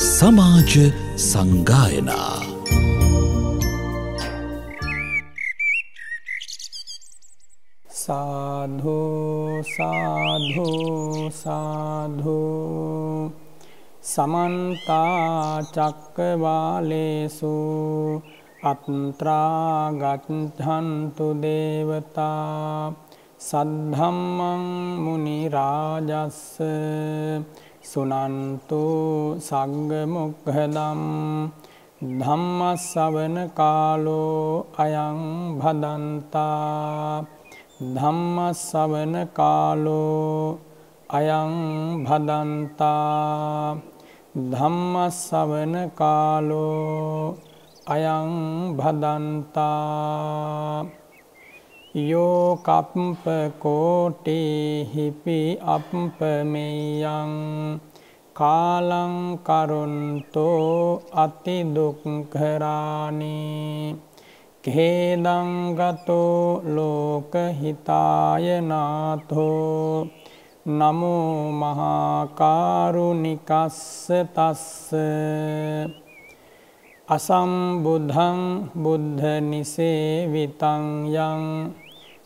සමාජ සංගායනා සාධු සාධු සාධු සමන්තාචක්කවාලේසු අත්ත්‍රාගත්හන්තු දේවතා සද්ධම්මං මුනිරාජස්ස සුනන්තු සංගමුක්හදම් ධම්මස්සවන කාලෝ අයං භදන්තා ධම්මස්සවන කාලෝ අයං භදන්තා ධම්මස්සවන කාලෝ අයං භදන්තා යෝකප්ප කෝටිහිපි අපපමෙයං කාලං කරුන්තෝ අතිදුක්කරානී කේදංගතෝ ලෝකහිතායනාතෝ නමෝ මහාකාරුණිකස්ස තස්ස අසම්බුද්ධං බුද්ධ නිසේවිතං යං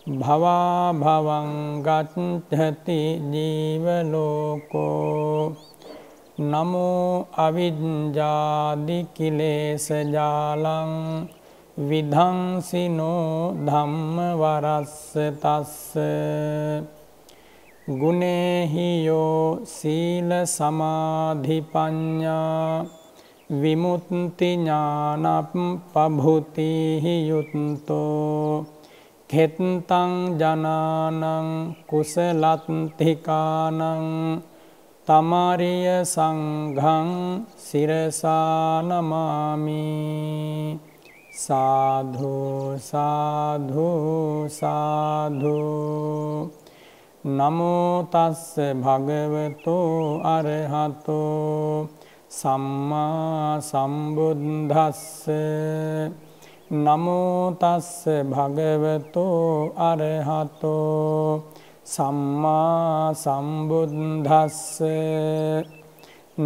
භවාභවංගත්හති ජීවලෝකෝ නමෝ අවිද්ජාදිකිලේසජාලං විධංසිනෝ ධම්ම වරස්ස තස්ස ගුණේහියෝ සීල සමාධිපඥ්ඥා විමුත්තිඥානප පභුතිහි යුත්තෝ කෙත්තං ජනානං කුසලත්තිකානං තමරිය සංඝං සිරසානමාමි සාධු සාධු සාධු නමෝ තස්ස භගවතෝ අරහතෝ සම්මා සම්බුද්දස්ස නමෝතස්ස භගවතෝ අරහතෝ සම්මා සම්බුද්ධස්ස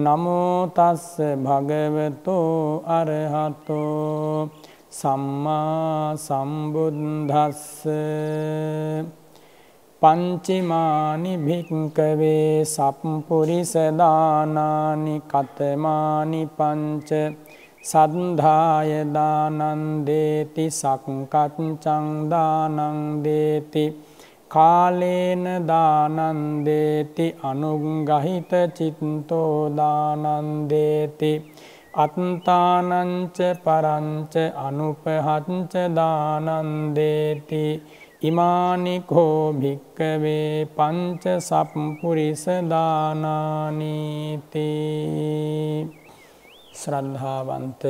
නමෝතස්ස භගවතෝ අරහතෝ සම්මා සම්බුද්ධස්ස පංචිමානි භික්කවේ සප්පුරිස දානානි කතමානි පංච සද්ධායදානන්දේති සක්කත්චංදානංදේති කාලේන දානන්දේති අනුගහිත චිත්තෝදානන්දේති අත්තානංච පරංච අනුපහංච දානන්දේති ඉමානිකෝ භික්කවේ පංච සප්පුරිස දානානීතිී ශ්‍රද්ධාවන්ත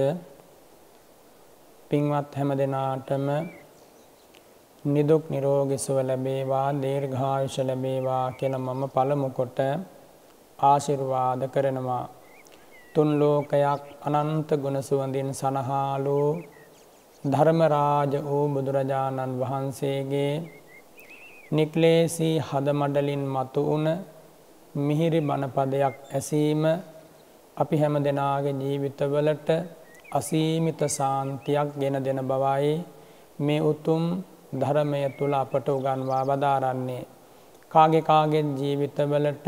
පින්වත් හැම දෙනාටම නිදුක් නිරෝගී සුව ලැබේවා දීර්ඝායුෂ ලැබේවා කියන මම පළමු කොට ආශිර්වාද කරනවා තුන් ලෝකයක් අනන්ත ගුණ සුවඳින් සනහාලු ධර්මරාජ වූ බුදුරජාණන් වහන්සේගේ නික්ලේශී හදමඩලින් මතු වුණ මිහිරි බණපදයක් ඇසීම අපි හැම දෙනාගේ ජීවිතවලට අසීමිත සාන්තියක් ගෙන දෙන බවයි මේ උතුම් ධර්මය තුළ අපට උගන්වා වදාරන්නේ. කාගේ කාගෙන් ජීවිතවලට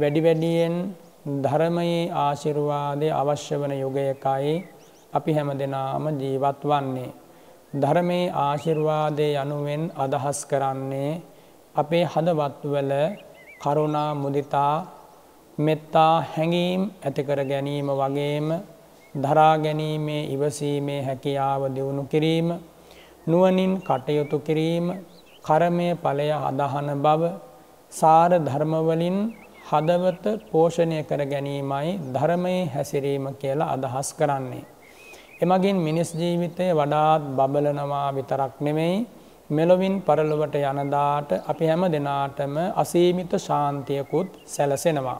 වැඩිවැඩියෙන් ධර්මයේ ආශිරුවාදය අවශ්‍ය වන යුගයකයි අපි හැම දෙනාම ජීවත් වන්නේ. ධර්මයේ ආශිර්වාදය යනුවෙන් අදහස් කරන්නේ අපේ හදවත්වල කරුණා මුදිතා මෙත්තා හැඟීම් ඇතිකර ගැනීම වගේම දරාගැනීමේ ඉවසීමේ හැකියාව දියුණු කිරීම නුවනින් කටයුතු කිරීම කරමය පලය අදහන බව සාර ධර්මවලින් හදවත පෝෂණය කර ගැනීමයි ධර්මයේ හැසිරීම කියලා අදහස් කරන්නේ. එමගින් මිනිස් ජීවිතය වඩාත් බබලනවා විතරක් නෙමෙයි මෙලොවින් පරලොවට යනදාට අපි හැම දෙනාටම අසීමිත ශාන්තියකුත් සැලසෙනවා.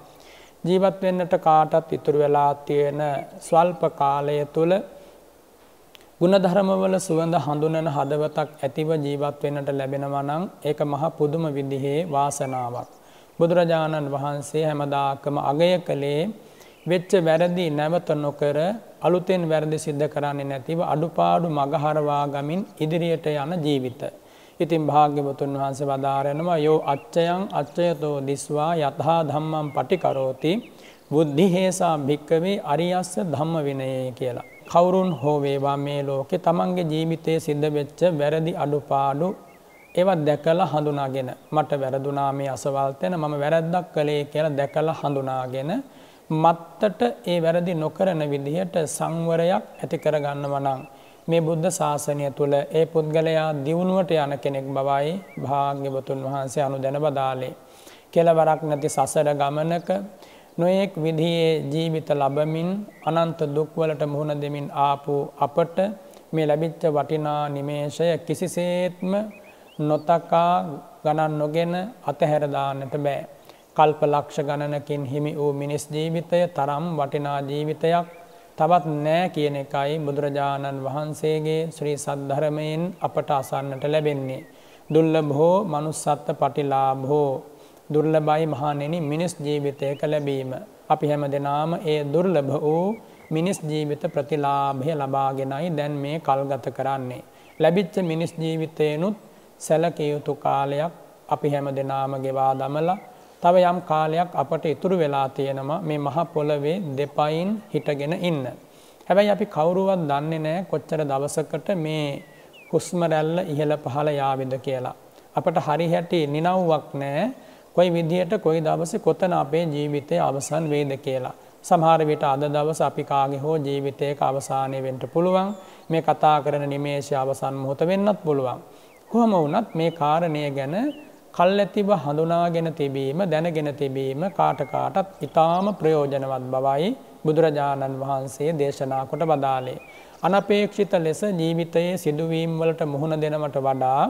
ජීවත් වෙන්නට කාටත් ඉතුරු වෙලා තියෙන ස්වල්ප කාලය තුළ ಗುಣධර්මවල සුවඳ හඳුනන හදවතක් ඇතිව ජීවත් වෙන්නට ලැබෙනවා නම් ඒක මහ පුදුම විදිහේ වාසනාවක්. බුදුරජාණන් වහන්සේ හැමදාකම අගය කළේ වෙච්ච වැරදි නැවත නොකර අලුතෙන් වැරදි සිද්ධ කරන්නේ නැතිව අඩුපාඩු මගහරවා ගමින් ඉදිරියට යන ජීවිතය ඉතින් භාග්‍යවතුන් වහන්සේ වදාරෙනවා යෝ අච්චයන් අච්චයතෝ දිස්වා යතහා ධම්මම් පටිකරෝති බුද්ධි හේසා භික්කවේ අරියස්ස ධම්ම විනයේ කියලා. කවුරුන් හෝ වේවා මේ ලෝකේ තමන්ගේ ජීවිතයේ සිද්ධ වෙච්ච වැරදි අඩුපාඩු ඒවත් දැකලා හඳුනාගෙන මට වැරදුනා මේ අසවල්තන මම වැරද්දක් කළේ කියලා දැකලා හඳුනාගෙන මත්තට ඒ වැරදි නොකරන විදිහට සංවරයක් ඇති කරගන්නව නම් මේ බුද්ධ ශාසනය තුළ ඒ පුද්ගලයා දියුණුවට යන කෙනෙක් බවයි භාග්‍යවතුන් වහන්සේ අනු දැන බදාලේ. කෙලවරක් නැති සසර ගමනක නොයෙක් විදියේ ජීවිත ලබමින් අනන්ත දුක්වලට මුහුණ දෙමින් ආපු අපට මේ ලැබිච්ච වටිනා නිමේෂය කිසිසේත්ම නොතකා ගණන් නොගෙන අතහැරදාන්නට බෑ. කල්ප ලක්ෂ ගණනකින් හිමි වූ මිනිස් ජීවිතය තරම් වටිනා ජීවිතයක් තවත් නෑ කියන එකයි බුදුරජාණන් වහන්සේගේ ශ්‍රී සද්ධරමයෙන් අපට අසන්නට ලැබෙන්නේ. දුල්ලභෝ මනුස්සත්ත පටිලාභෝ. දුර්ලබයි මහණෙනි මිනිස් ජීවිතයක ලැබීම. අපි හැම දෙනාම ඒ දුර්ලභ වූ මිනිස් ජීවිත ප්‍රතිලාභය ලබාගෙනයි දැන් මේ කල්ගත කරන්නේ. ලැබිච්ච මිනිස් ජීවිතයනුත් සැලකිය යුතු කාලයක් අපි හැම දෙනාම ගෙවා දමලා තව යම් කාලයක් අපට ඉතුරු වෙලා තියෙනවා මේ මහ පොළවේ දෙපයින් හිටගෙන ඉන්න. හැබැයි අපි කවුරුවත් දන්නේ නෑ කොච්චර දවසකට මේ හුස්ම රැල්ල ඉහළ පහළ යාවිද කියලා. අපට හරි හැටි නිනව්වක් නෑ කොයි විදිහට කොයි දවසේ කොතන අපේ ජීවිතය අවසන් වේද කියලා. සමහර විට අද දවස අපි කාගේ හෝ ජීවිතයක අවසානය වෙන්න පුළුවන්. මේ කතා කරන නිමේෂය අවසන් මොහොත වෙන්නත් පුළුවන්. කොහොම වුණත් මේ කාරණය ගැන කල්ඇතිව හඳුනාගෙන තිබීම දැනගෙන තිබීම කාටකාටත් ඉතාම ප්‍රයෝජනවත් බවයි බුදුරජාණන් වහන්සේ දේශනා කොට වදාලේ. අනපේක්ෂිත ලෙස ජීවිතයේ සිදුවීම් වලට මුහුණ දෙනවට වඩා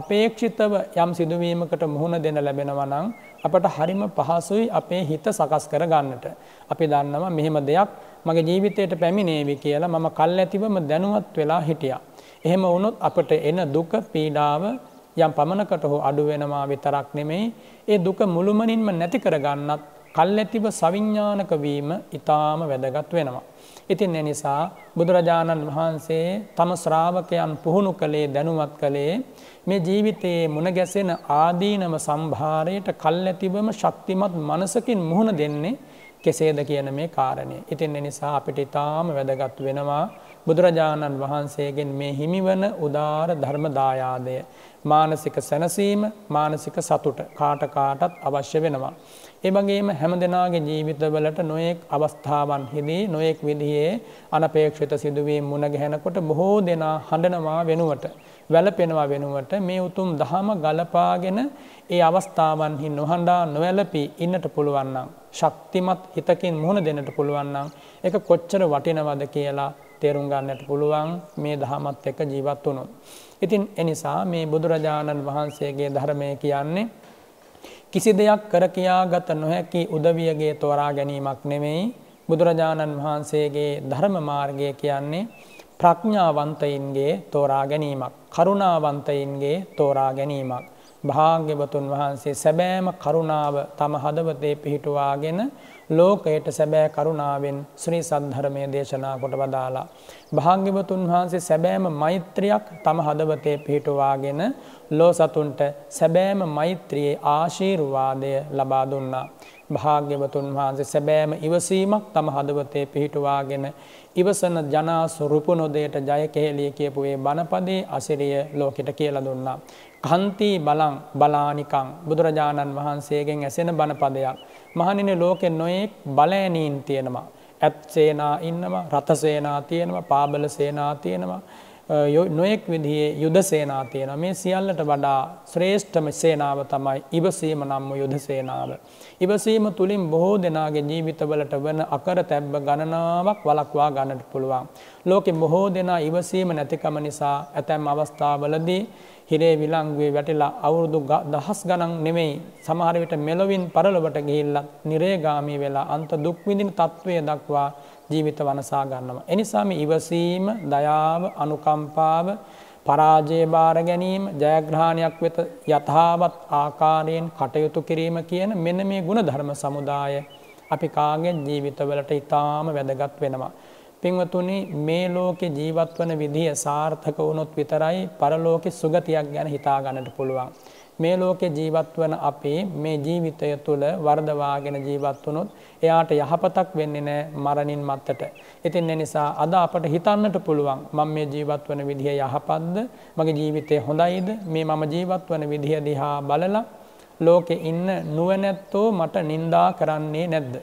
අපේක්ෂිතව යම් සිදුවීමකට මුහුණ දෙන ලැබෙනවනම් අපට හරිම පහසුයි අපේ හිත සකස් කර ගන්නට. අපි දන්නවා මෙහෙම දෙයක් මගේ ජීවිතයට පැමිණේවි කියලා මම කල් ඇතිවම දැනුවත් වෙලා හිටියා. එහෙම වුණොත් අපට එන දුක පීඩාව යම් පමණකට හෝ අඩු වෙනවා විතරක් නෙමෙයි ඒ දුක මුළුමනින්ම නැති කරගන්නත් කල්ැතිව සවිඥානක වීම ඊටාම වැදගත් වෙනවා. ඉතින් ඒ නිසා බුදුරජාණන් වහන්සේ තම ශ්‍රාවකයන් පුහුණු කළේ දැනුවත් කළේ මේ ජීවිතයේ මුණ ගැසෙන ආදීනම සම්භාරයට කල්ැතිවම ශක්තිමත් මනසකින් මුහුණ දෙන්නේ කෙසේද කියන මේ කාරණය. ඉතින් ඒ නිසා අපිට ඊටාම වැදගත් වෙනවා බුදුරජාණන් වහන්සේගෙන් මේ හිමිවන උදාර ධර්මදායාදය. මානසික සැනසීම මානසික සතුට කාටකාටත් අවශ්‍ය වෙනවා. එබගේම හැම දෙනාගේ ජීවිතවලට නොයෙක් අවස්ථාවන් හිදී නොයෙක් විදිහේ අනපේක්ෂිත සිදුවීම් මුණගැහෙනකොට බොහෝ දෙනා හඬනවා වෙනුවට. වැලපෙනවා වෙනුවට මේ උතුම් දහම ගලපාගෙන ඒ අවස්ථාවන්හි නොහඬා නොවැලපී ඉන්නට පුළුවන්නම්. ශක්තිමත් හිතකින් මුහුණ දෙන්නට පුළුවන්නම්. එක කොච්චර වටිනවද කියලා තේරුම් ගන්නට පුළුවන් මේ දහමත් එක්ක ජීවත් වුණොත්. ඉතින් එනිසා මේ බුදුරජාණන් වහන්සේගේ ධර්මය කියන්නේ කිසි දෙයක් කර කියා ගත නොහැකි උදවියගේ තෝරා ගැනීමක් නෙමෙයි බුදුරජාණන් වහන්සේගේ ධර්ම මාර්ගය කියන්නේ ප්‍රඥාවන්තයින්ගේ තෝරා ගැනීමක් කරුණාවන්තයින්ගේ තෝරා ගැනීමක් භාග්‍යවතුන් වහන්සේ සැබෑම කරුණාව තම හදවතේ පිහිටුවාගෙන ලෝකයට සැබෑ කරුණාවෙන් සුනි සද්ධර්මය දේශනා කොට වදාලා. භාග්‍යවතුන් වහන්සේ සැබෑම මෛත්‍රයක් තම හදවතේ පිහිටුවාගෙන ලෝ සතුන්ට සැබෑම මෛත්‍රයේ ආශීර්වාදය ලබා දුන්නා. භාග්‍යවතුන් වහන්සේ සැබෑම ඉවසීමක් තම හදවතේ පිහිටුවාගෙන ඉවසන ජනා සුරුපු නොදයට ජයකෙහෙලිය කියපු ඒ බණපදේ අසිරිය ලෝකෙට කියලා දුන්නා. කන්ති බලං බලානිකං බුදුරජාණන් වහන්සේගෙන් ඇසෙන බණපදයක්. මහනින ලෝකෙ නොයෙක් බලෑනීන් තියෙනවා. ඇත් සේනා ඉන්නවා රථසේනා තියෙනවා පාබල සේනා තියෙනවා. නොයෙක් විදිහේ යුද සේනා තියෙන මේ සියල්ලට වඩා ශ්‍රේෂ්ඨම සේනාව තමයි ඉවසීම නම්ම යුද සේනාව. ඉවසීම තුළින් බොහෝ දෙනාගේ ජීවිතවලට වන අකර තැබ්බ ගණනාවක් වලක්වා ගණට පුළුවන්. ලෝකෙ බොහෝ දෙනා ඉවසීම නැතිකම නිසා ඇතැම් අවස්ථාවලදී හිරේ විලංගුවේ වැටලා අවුරුදු දහස් ගණන් නෙමෙයි සමහර විට මෙලොවින් පරලොවට ගිහිල්ලා නිරේගාමී වෙලා අන්ත දුක් විඳින තත්වය දක්වා ජීවිත වනසා ගන්නවා. එනිසා මේ ඉවසීම, දයාව, අනුකම්පාව, පරාජය බාර ගැනීම, ජයග්‍රහණයක් වෙත යථාවත් ආකාරයෙන් කටයුතු කිරීම කියන මෙන්න මේ ගුණධර්ම සමුදාය අපි කාගේ ජීවිතවලට ඊටාම වැදගත් වෙනවා. පින්වතුනි මේ ලෝකෙ ජීවත් වන විදිහ සාර්ථක වුණොත් විතරයි පරලෝකෙ සුගතියක් ගැන හිතා ගන්නට පුළුවන්. මේ ලෝකෙ ජීවත් වන අපේ මේ ජීවිතය තුළ වර්ධවාගෙන ජීවත් වුණොත් එයාට යහපතක් වෙන්නේ නෑ මරණින් මත්තට. ඉතින් එනිසා අද අපට හිතන්නට පුළුවන් මම මේ ජීවත් වන විදිහ යහපත්ද මගේ ජීවිතය හොඳයිද මේ මම ජීවත් වන විදිහ දිහා බලලා ලෝකෙ ඉන්න නුවනැත්තෝ මට නින්දා කරන්නේ නැද්ද.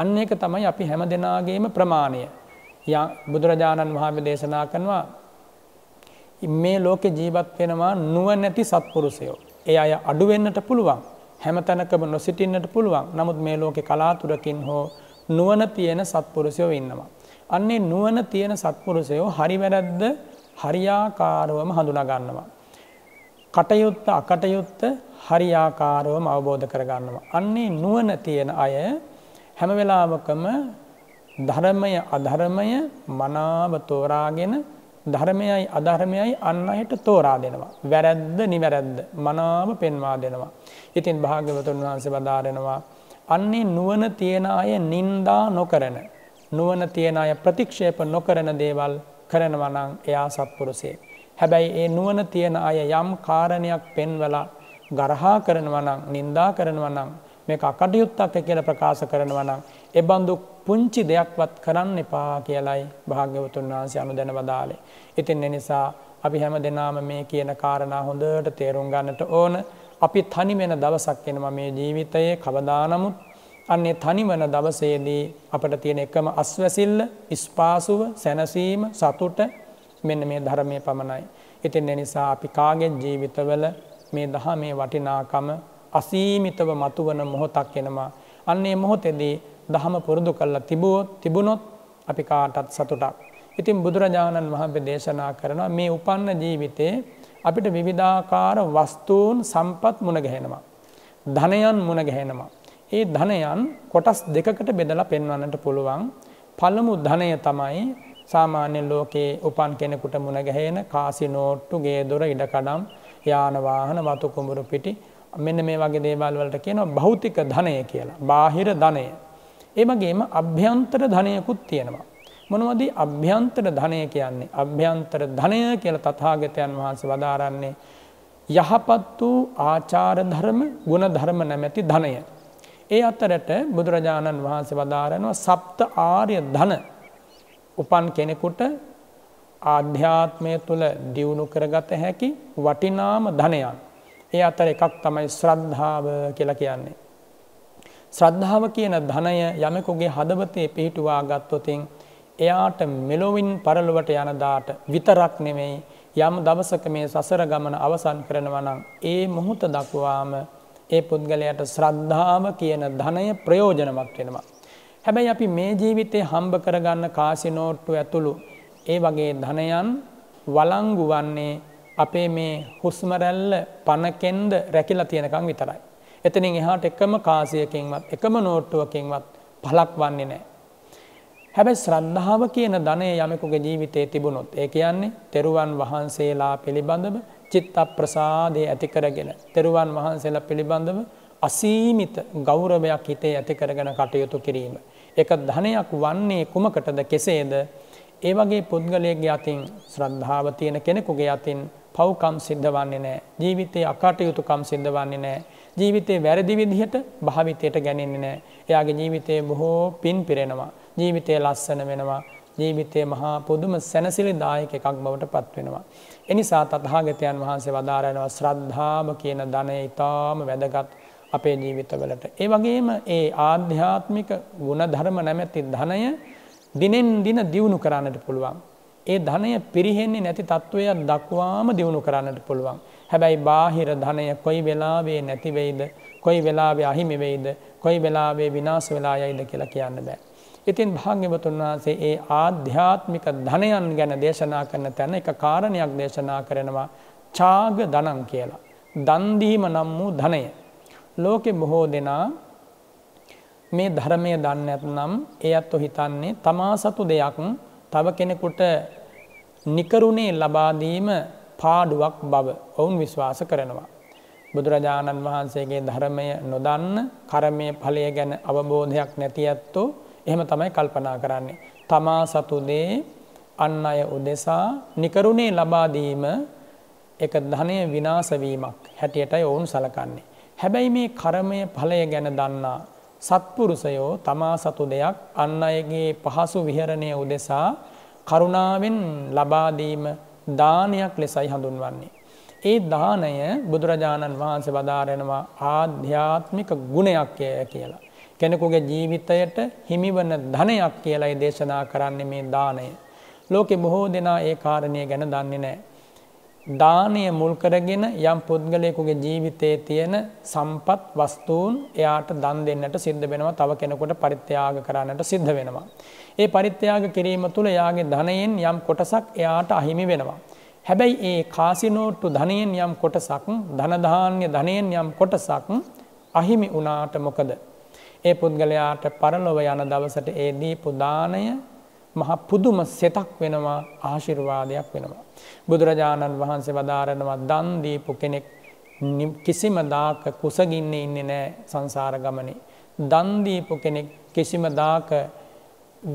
අන්න එක තමයි අපි හැම දෙනාගේම ප්‍රමාණය බුදුරජාණන් වහම දේශනා කනවා මේ ලෝකෙ ජීවත් වෙනවා නුව නැති සත්පුරුසයෝ. ඒ අය අඩුවෙන්න්නට පුළුවන් හැම තැනකම නොසිටින්නට පුළුවන් නමුත් මේ ලෝකෙ කලාතුරකින් හෝ නුවන තියෙන සත්පුරුසයෝ ඉන්නවා. අන්නේ නුවන තියෙන සත්පුරුසයෝ හරිවැරැද්ද හරියාකාරවම හඳුනගන්නවා. කටයුත්ත අකටයුත්ත හරියාකාරවම අවබෝධ කරගන්නවා. අන්නේ නුවන තියෙන අය හැම වෙලාවකම ධර්මය අධර්මය මනාව තෝරාගෙන ධර්මයයි අධර්මයයි අන්න අයට තෝරා දෙනවා. වැරැද්ද නිවැරැද්ද මනාව පෙන්වා දෙනවා. ඉතින් භාග්‍යවතුන් වහන්සේ වදාරෙනවා. අන්නේ නුවන තියෙන අය නින්දා නොකරන. නුවන තියෙන අය ප්‍රතික්ෂේප නොකරන දේවල් කරනවනං එයා සත්පුරුසේ. හැබැයි ඒ නුවන තියෙන අය යම් කාරණයක් පෙන්වලා ගරහා කරනවනං නින්දා කරනවනං මේ අකටයුත්තක් කියල ප්‍රකාශ කරනවනම් එබඳු පුංචි දෙයක්වත් කරන්න එපා කියලයි භාග්‍යවතුන් වහන්සේ අනු දැන වදාලේ. ඉතින් එනිසා අපි හැම දෙනාම මේ කියන කාරණා හොඳට තේරුම් ගන්නට ඕන අපි තනිවෙන දවසක් එෙනවා මේ ජීවිතයේ කවදානමුත් අන්නේ තනිවන දවසේදී අපට තියෙන එකම අස්වැසිල්ල ඉස්පාසුව සැනසීම සතුට මෙන්න මේ ධර්මය පමණයි. ඉතින් එනිසා අපි කාගෙන් ජීවිතවල මේ දහ මේ වටිනාකම අසීමිතව මතුවන මොහොතක් එනවා. අන්නේ මොහොතෙදී දහම පුරුදු කල්ලා තිබුවොත් තිබුණොත් අපි කාටත් සතුටක්. ඉතින් බුදුරජාණන් වහන්සේ දේශනා කරනවා මේ උපන්න ජීවිතේ අපිට විවිධාකාර වස්තුූන් සම්පත් මුණගැහෙනවා. ධනයන් මුණගැහෙනවා. ඒ ධනයන් කොටස් දෙකකට බෙදලා පෙන්වන්නට පුළුවන්. පළමු ධනය තමයි සාමාන්‍ය ලෝකයේ උපන් කෙනෙකුට මුණගැහෙන කාසිනෝට්ටු ගේ දොර ඉඩකඩම් යානවාහන වතුකුඹුරු පිටි මෙන්න මේ වගේ දේවල් වලට කියනවා භෞතික ධනය කියලා. බාහිර ධනය. ඒ වගේම අභ්‍යන්තර ධනයකුත් තියෙනවා. මොනවද අභ්‍යන්තර ධනය කියන්නේ? අභ්‍යන්තර ධනය කියලා තථාගතයන් වහන්සේ වදාරන්නේ යහපත් වූ ආචාර ධර්ම, ගුණ ධර්ම නැමැති ධනය. ඒ අතරට බුදුරජාණන් වහන්සේ වදාරනවා සප්ත ආර්ය ධන. උපන් කෙනෙකුට ආධ්‍යාත්මය තුළ දියුණු කරගත හැකි වටිනාම ධනයක්. ඒ අතර එකක් තමයි ශ්‍රද්ධාව කියලා කියන්නේ. ශ්‍රද්ධාව කියන ධනය යමෙකුගේ හදවතේ පිහිටුවා ගත්තොතින් එයාට මෙලොවින් පරලොවට යනදාට විතරක් නෙමෙයි යම් දවසක මේ සසර ගමන අවසන් කරනවා නම් ඒ මොහොත දක්වාම ඒ පුද්ගලයාට ශ්‍රද්ධාව කියන ධනය ප්‍රයෝජනවත් වෙනවා. හැබැයි අපි මේ ජීවිතේ හම්බ කරගන්න කාසිනෝට්ටු ඇතුළු ඒ වගේ ධනයන් වලංගු වන්නේ අපේ මේ හුස්මරැල්ල පණකෙන්ද රැකිලා තියෙනකං විතරයි. එතනින් එහාට එකම කාසියකින්වත් එකම නෝට්ටුවකින්වත් පලක් වන්නේ නෑ. හැබැ ශ්‍රද්ධාව කියන ධනය යමෙකුගේ ජීවිතය තිබුණොත් ඒ කියන්නේ තෙරුවන් වහන්සේලා පිළිබඳව චිත්ත ප්‍රසාදය ඇතිකරගෙන. තෙරුවන් වහන්සේලා පිළිබඳව අසීමිත ගෞරවයක් හිතේ ඇතිකරගෙන කටයුතු කිරීම. එක ධනයක් වන්නේ කුමකටද කෙසේද ඒ වගේ පුද්ගලයගේ අතින් ශ්‍රද්ධාව තියෙන කෙනෙකුගේ අතින් පව්කම් සිද්ධ වන්නේ නෑ ජීවිතයේ අකටයුතුකම් සිද්ධ වන්නේ නෑ ජීවිතේ වැරදි විදිහට භාවිතයට ගැනෙන්නේ නෑ එයාගේ ජීවිතයේ බොහෝ පින් පිරෙනවා ජීවිතය ලස්සන වෙනවා ජීවිතයේ මහා පුදුම සැනසිලි දායක එකක් බවට පත්වෙනවා. එනිසා තත්හාගතයන් වහන්සේ වදාරනවා ශ්‍රද්ධාව කියන ධනය ඉතාම වැදගත් අපේ ජීවිතවලට. ඒ වගේම ඒ ආධ්‍යාත්මික ගුණධර්ම නැමැති ධනය දිනෙන් දින දියුණු කරන්නට පුළුවන්. ඒ ධනය පිරිහෙන්නේ නැති තත්ත්වයක් දක්වාම දියුණු කරන්නට පුළුවන්. හැබැයි බාහිර ධනය කොයි වෙලාවේ නැතිවෙයිද කොයි වෙලාවේ අහිමි වෙයිද කොයි වෙලාවේ විනාශ වෙලා යයිද කියලා කියන්න බෑ. ඉතින් භාග්‍යවතුන් වහන්සේ ඒ ආධ්‍යාත්මික ධනයන් ගැන දේශනා කරන තැන එක කාරණයක් දේශනා කරනවා ඡාග ධනං කියලා. දන් දීම නම් වූ ධනය. ලෝකෙ බොහෝ දෙනා මේ ධර්මය දන්නේ නැත්නම් ඒ අත්ෝ හිතන්නේ තමා සතු දෙයක් තව කෙනෙකුට නිකරුණේ ලබාදීම පාඩුවක් බව ඔවුන් විශ්වාස කරනවා. බුදුරජාණන් වහන්සේගේ ධර්මය නොදන්න කරමය ඵලය ගැන අවබෝධයක් නැති ඇත්තෝ එහෙම තමයි කල්පනා කරන්නේ. තමා සතුදේ අන් අය උදෙසා නිකරුණේ ලබාදීම එක ධනය විනාසවීමක් හැටියටයි ඔවුන් සලකන්නේ. හැබැයි මේ කරමය ඵලය ගැන දන්නා සත්පුරුෂයෝ තමා සතු දෙයක් අන් අයගේ පහසු විහරණය උදෙසා කරුණාවෙන් ලබා දීම දානයක් ලෙසයි හඳුන්වන්නේ. ඒ දානය බුදුරජාණන් වහන්සේ වදාරනවා ආධ්‍යාත්මික ගුණයක් කියලා. කෙනෙකුගේ ජීවිතයට හිමිවන ධනයක් කියලායි දේශනා කරන්නේ මේ දානය. ලෝකෙ බොහෝ දෙනා ඒ කාරණය ගැන දන්නේ නැහැ. දානය මුල් කරගෙන යම් පුද්ගලයෙකුගේ ජීවිතයේ තියෙන සම්පත් වස්තුූන් එයාට දන් දෙන්නට සිද්ධ වෙනවා තව කෙනෙකුට පරිත්‍යාග කරන්නට සිද්ධ වෙනවා. ඒ පරිත්‍යාග කිරීම තුළ යාගේ ධනයෙන් යම් කොටසක් එයාට අහිමි වෙනවා. හැබැයි ඒ කාසිනෝට්ටු ධනයෙන් යම් කොටසක් ධනධාන්‍ය ධනයෙන් යම් කොටසක් අහිමි වනාට මොකද. ඒ පුද්ගලයාට පරලොව යන දවසට ඒ දීපු දානය මහා පුදුම සෙතක් වෙනවා ආශිර්වාදයක් වෙනවා. බුදුරජාණන් වහන්සේ වදාරනවා දන් දීපු කෙනෙක් කිසිම දාක කුසගින්නේ ඉන්නේ නැහැ සංසාර ගමනේ. දන් දීපු කෙනෙක් කිසිම දාක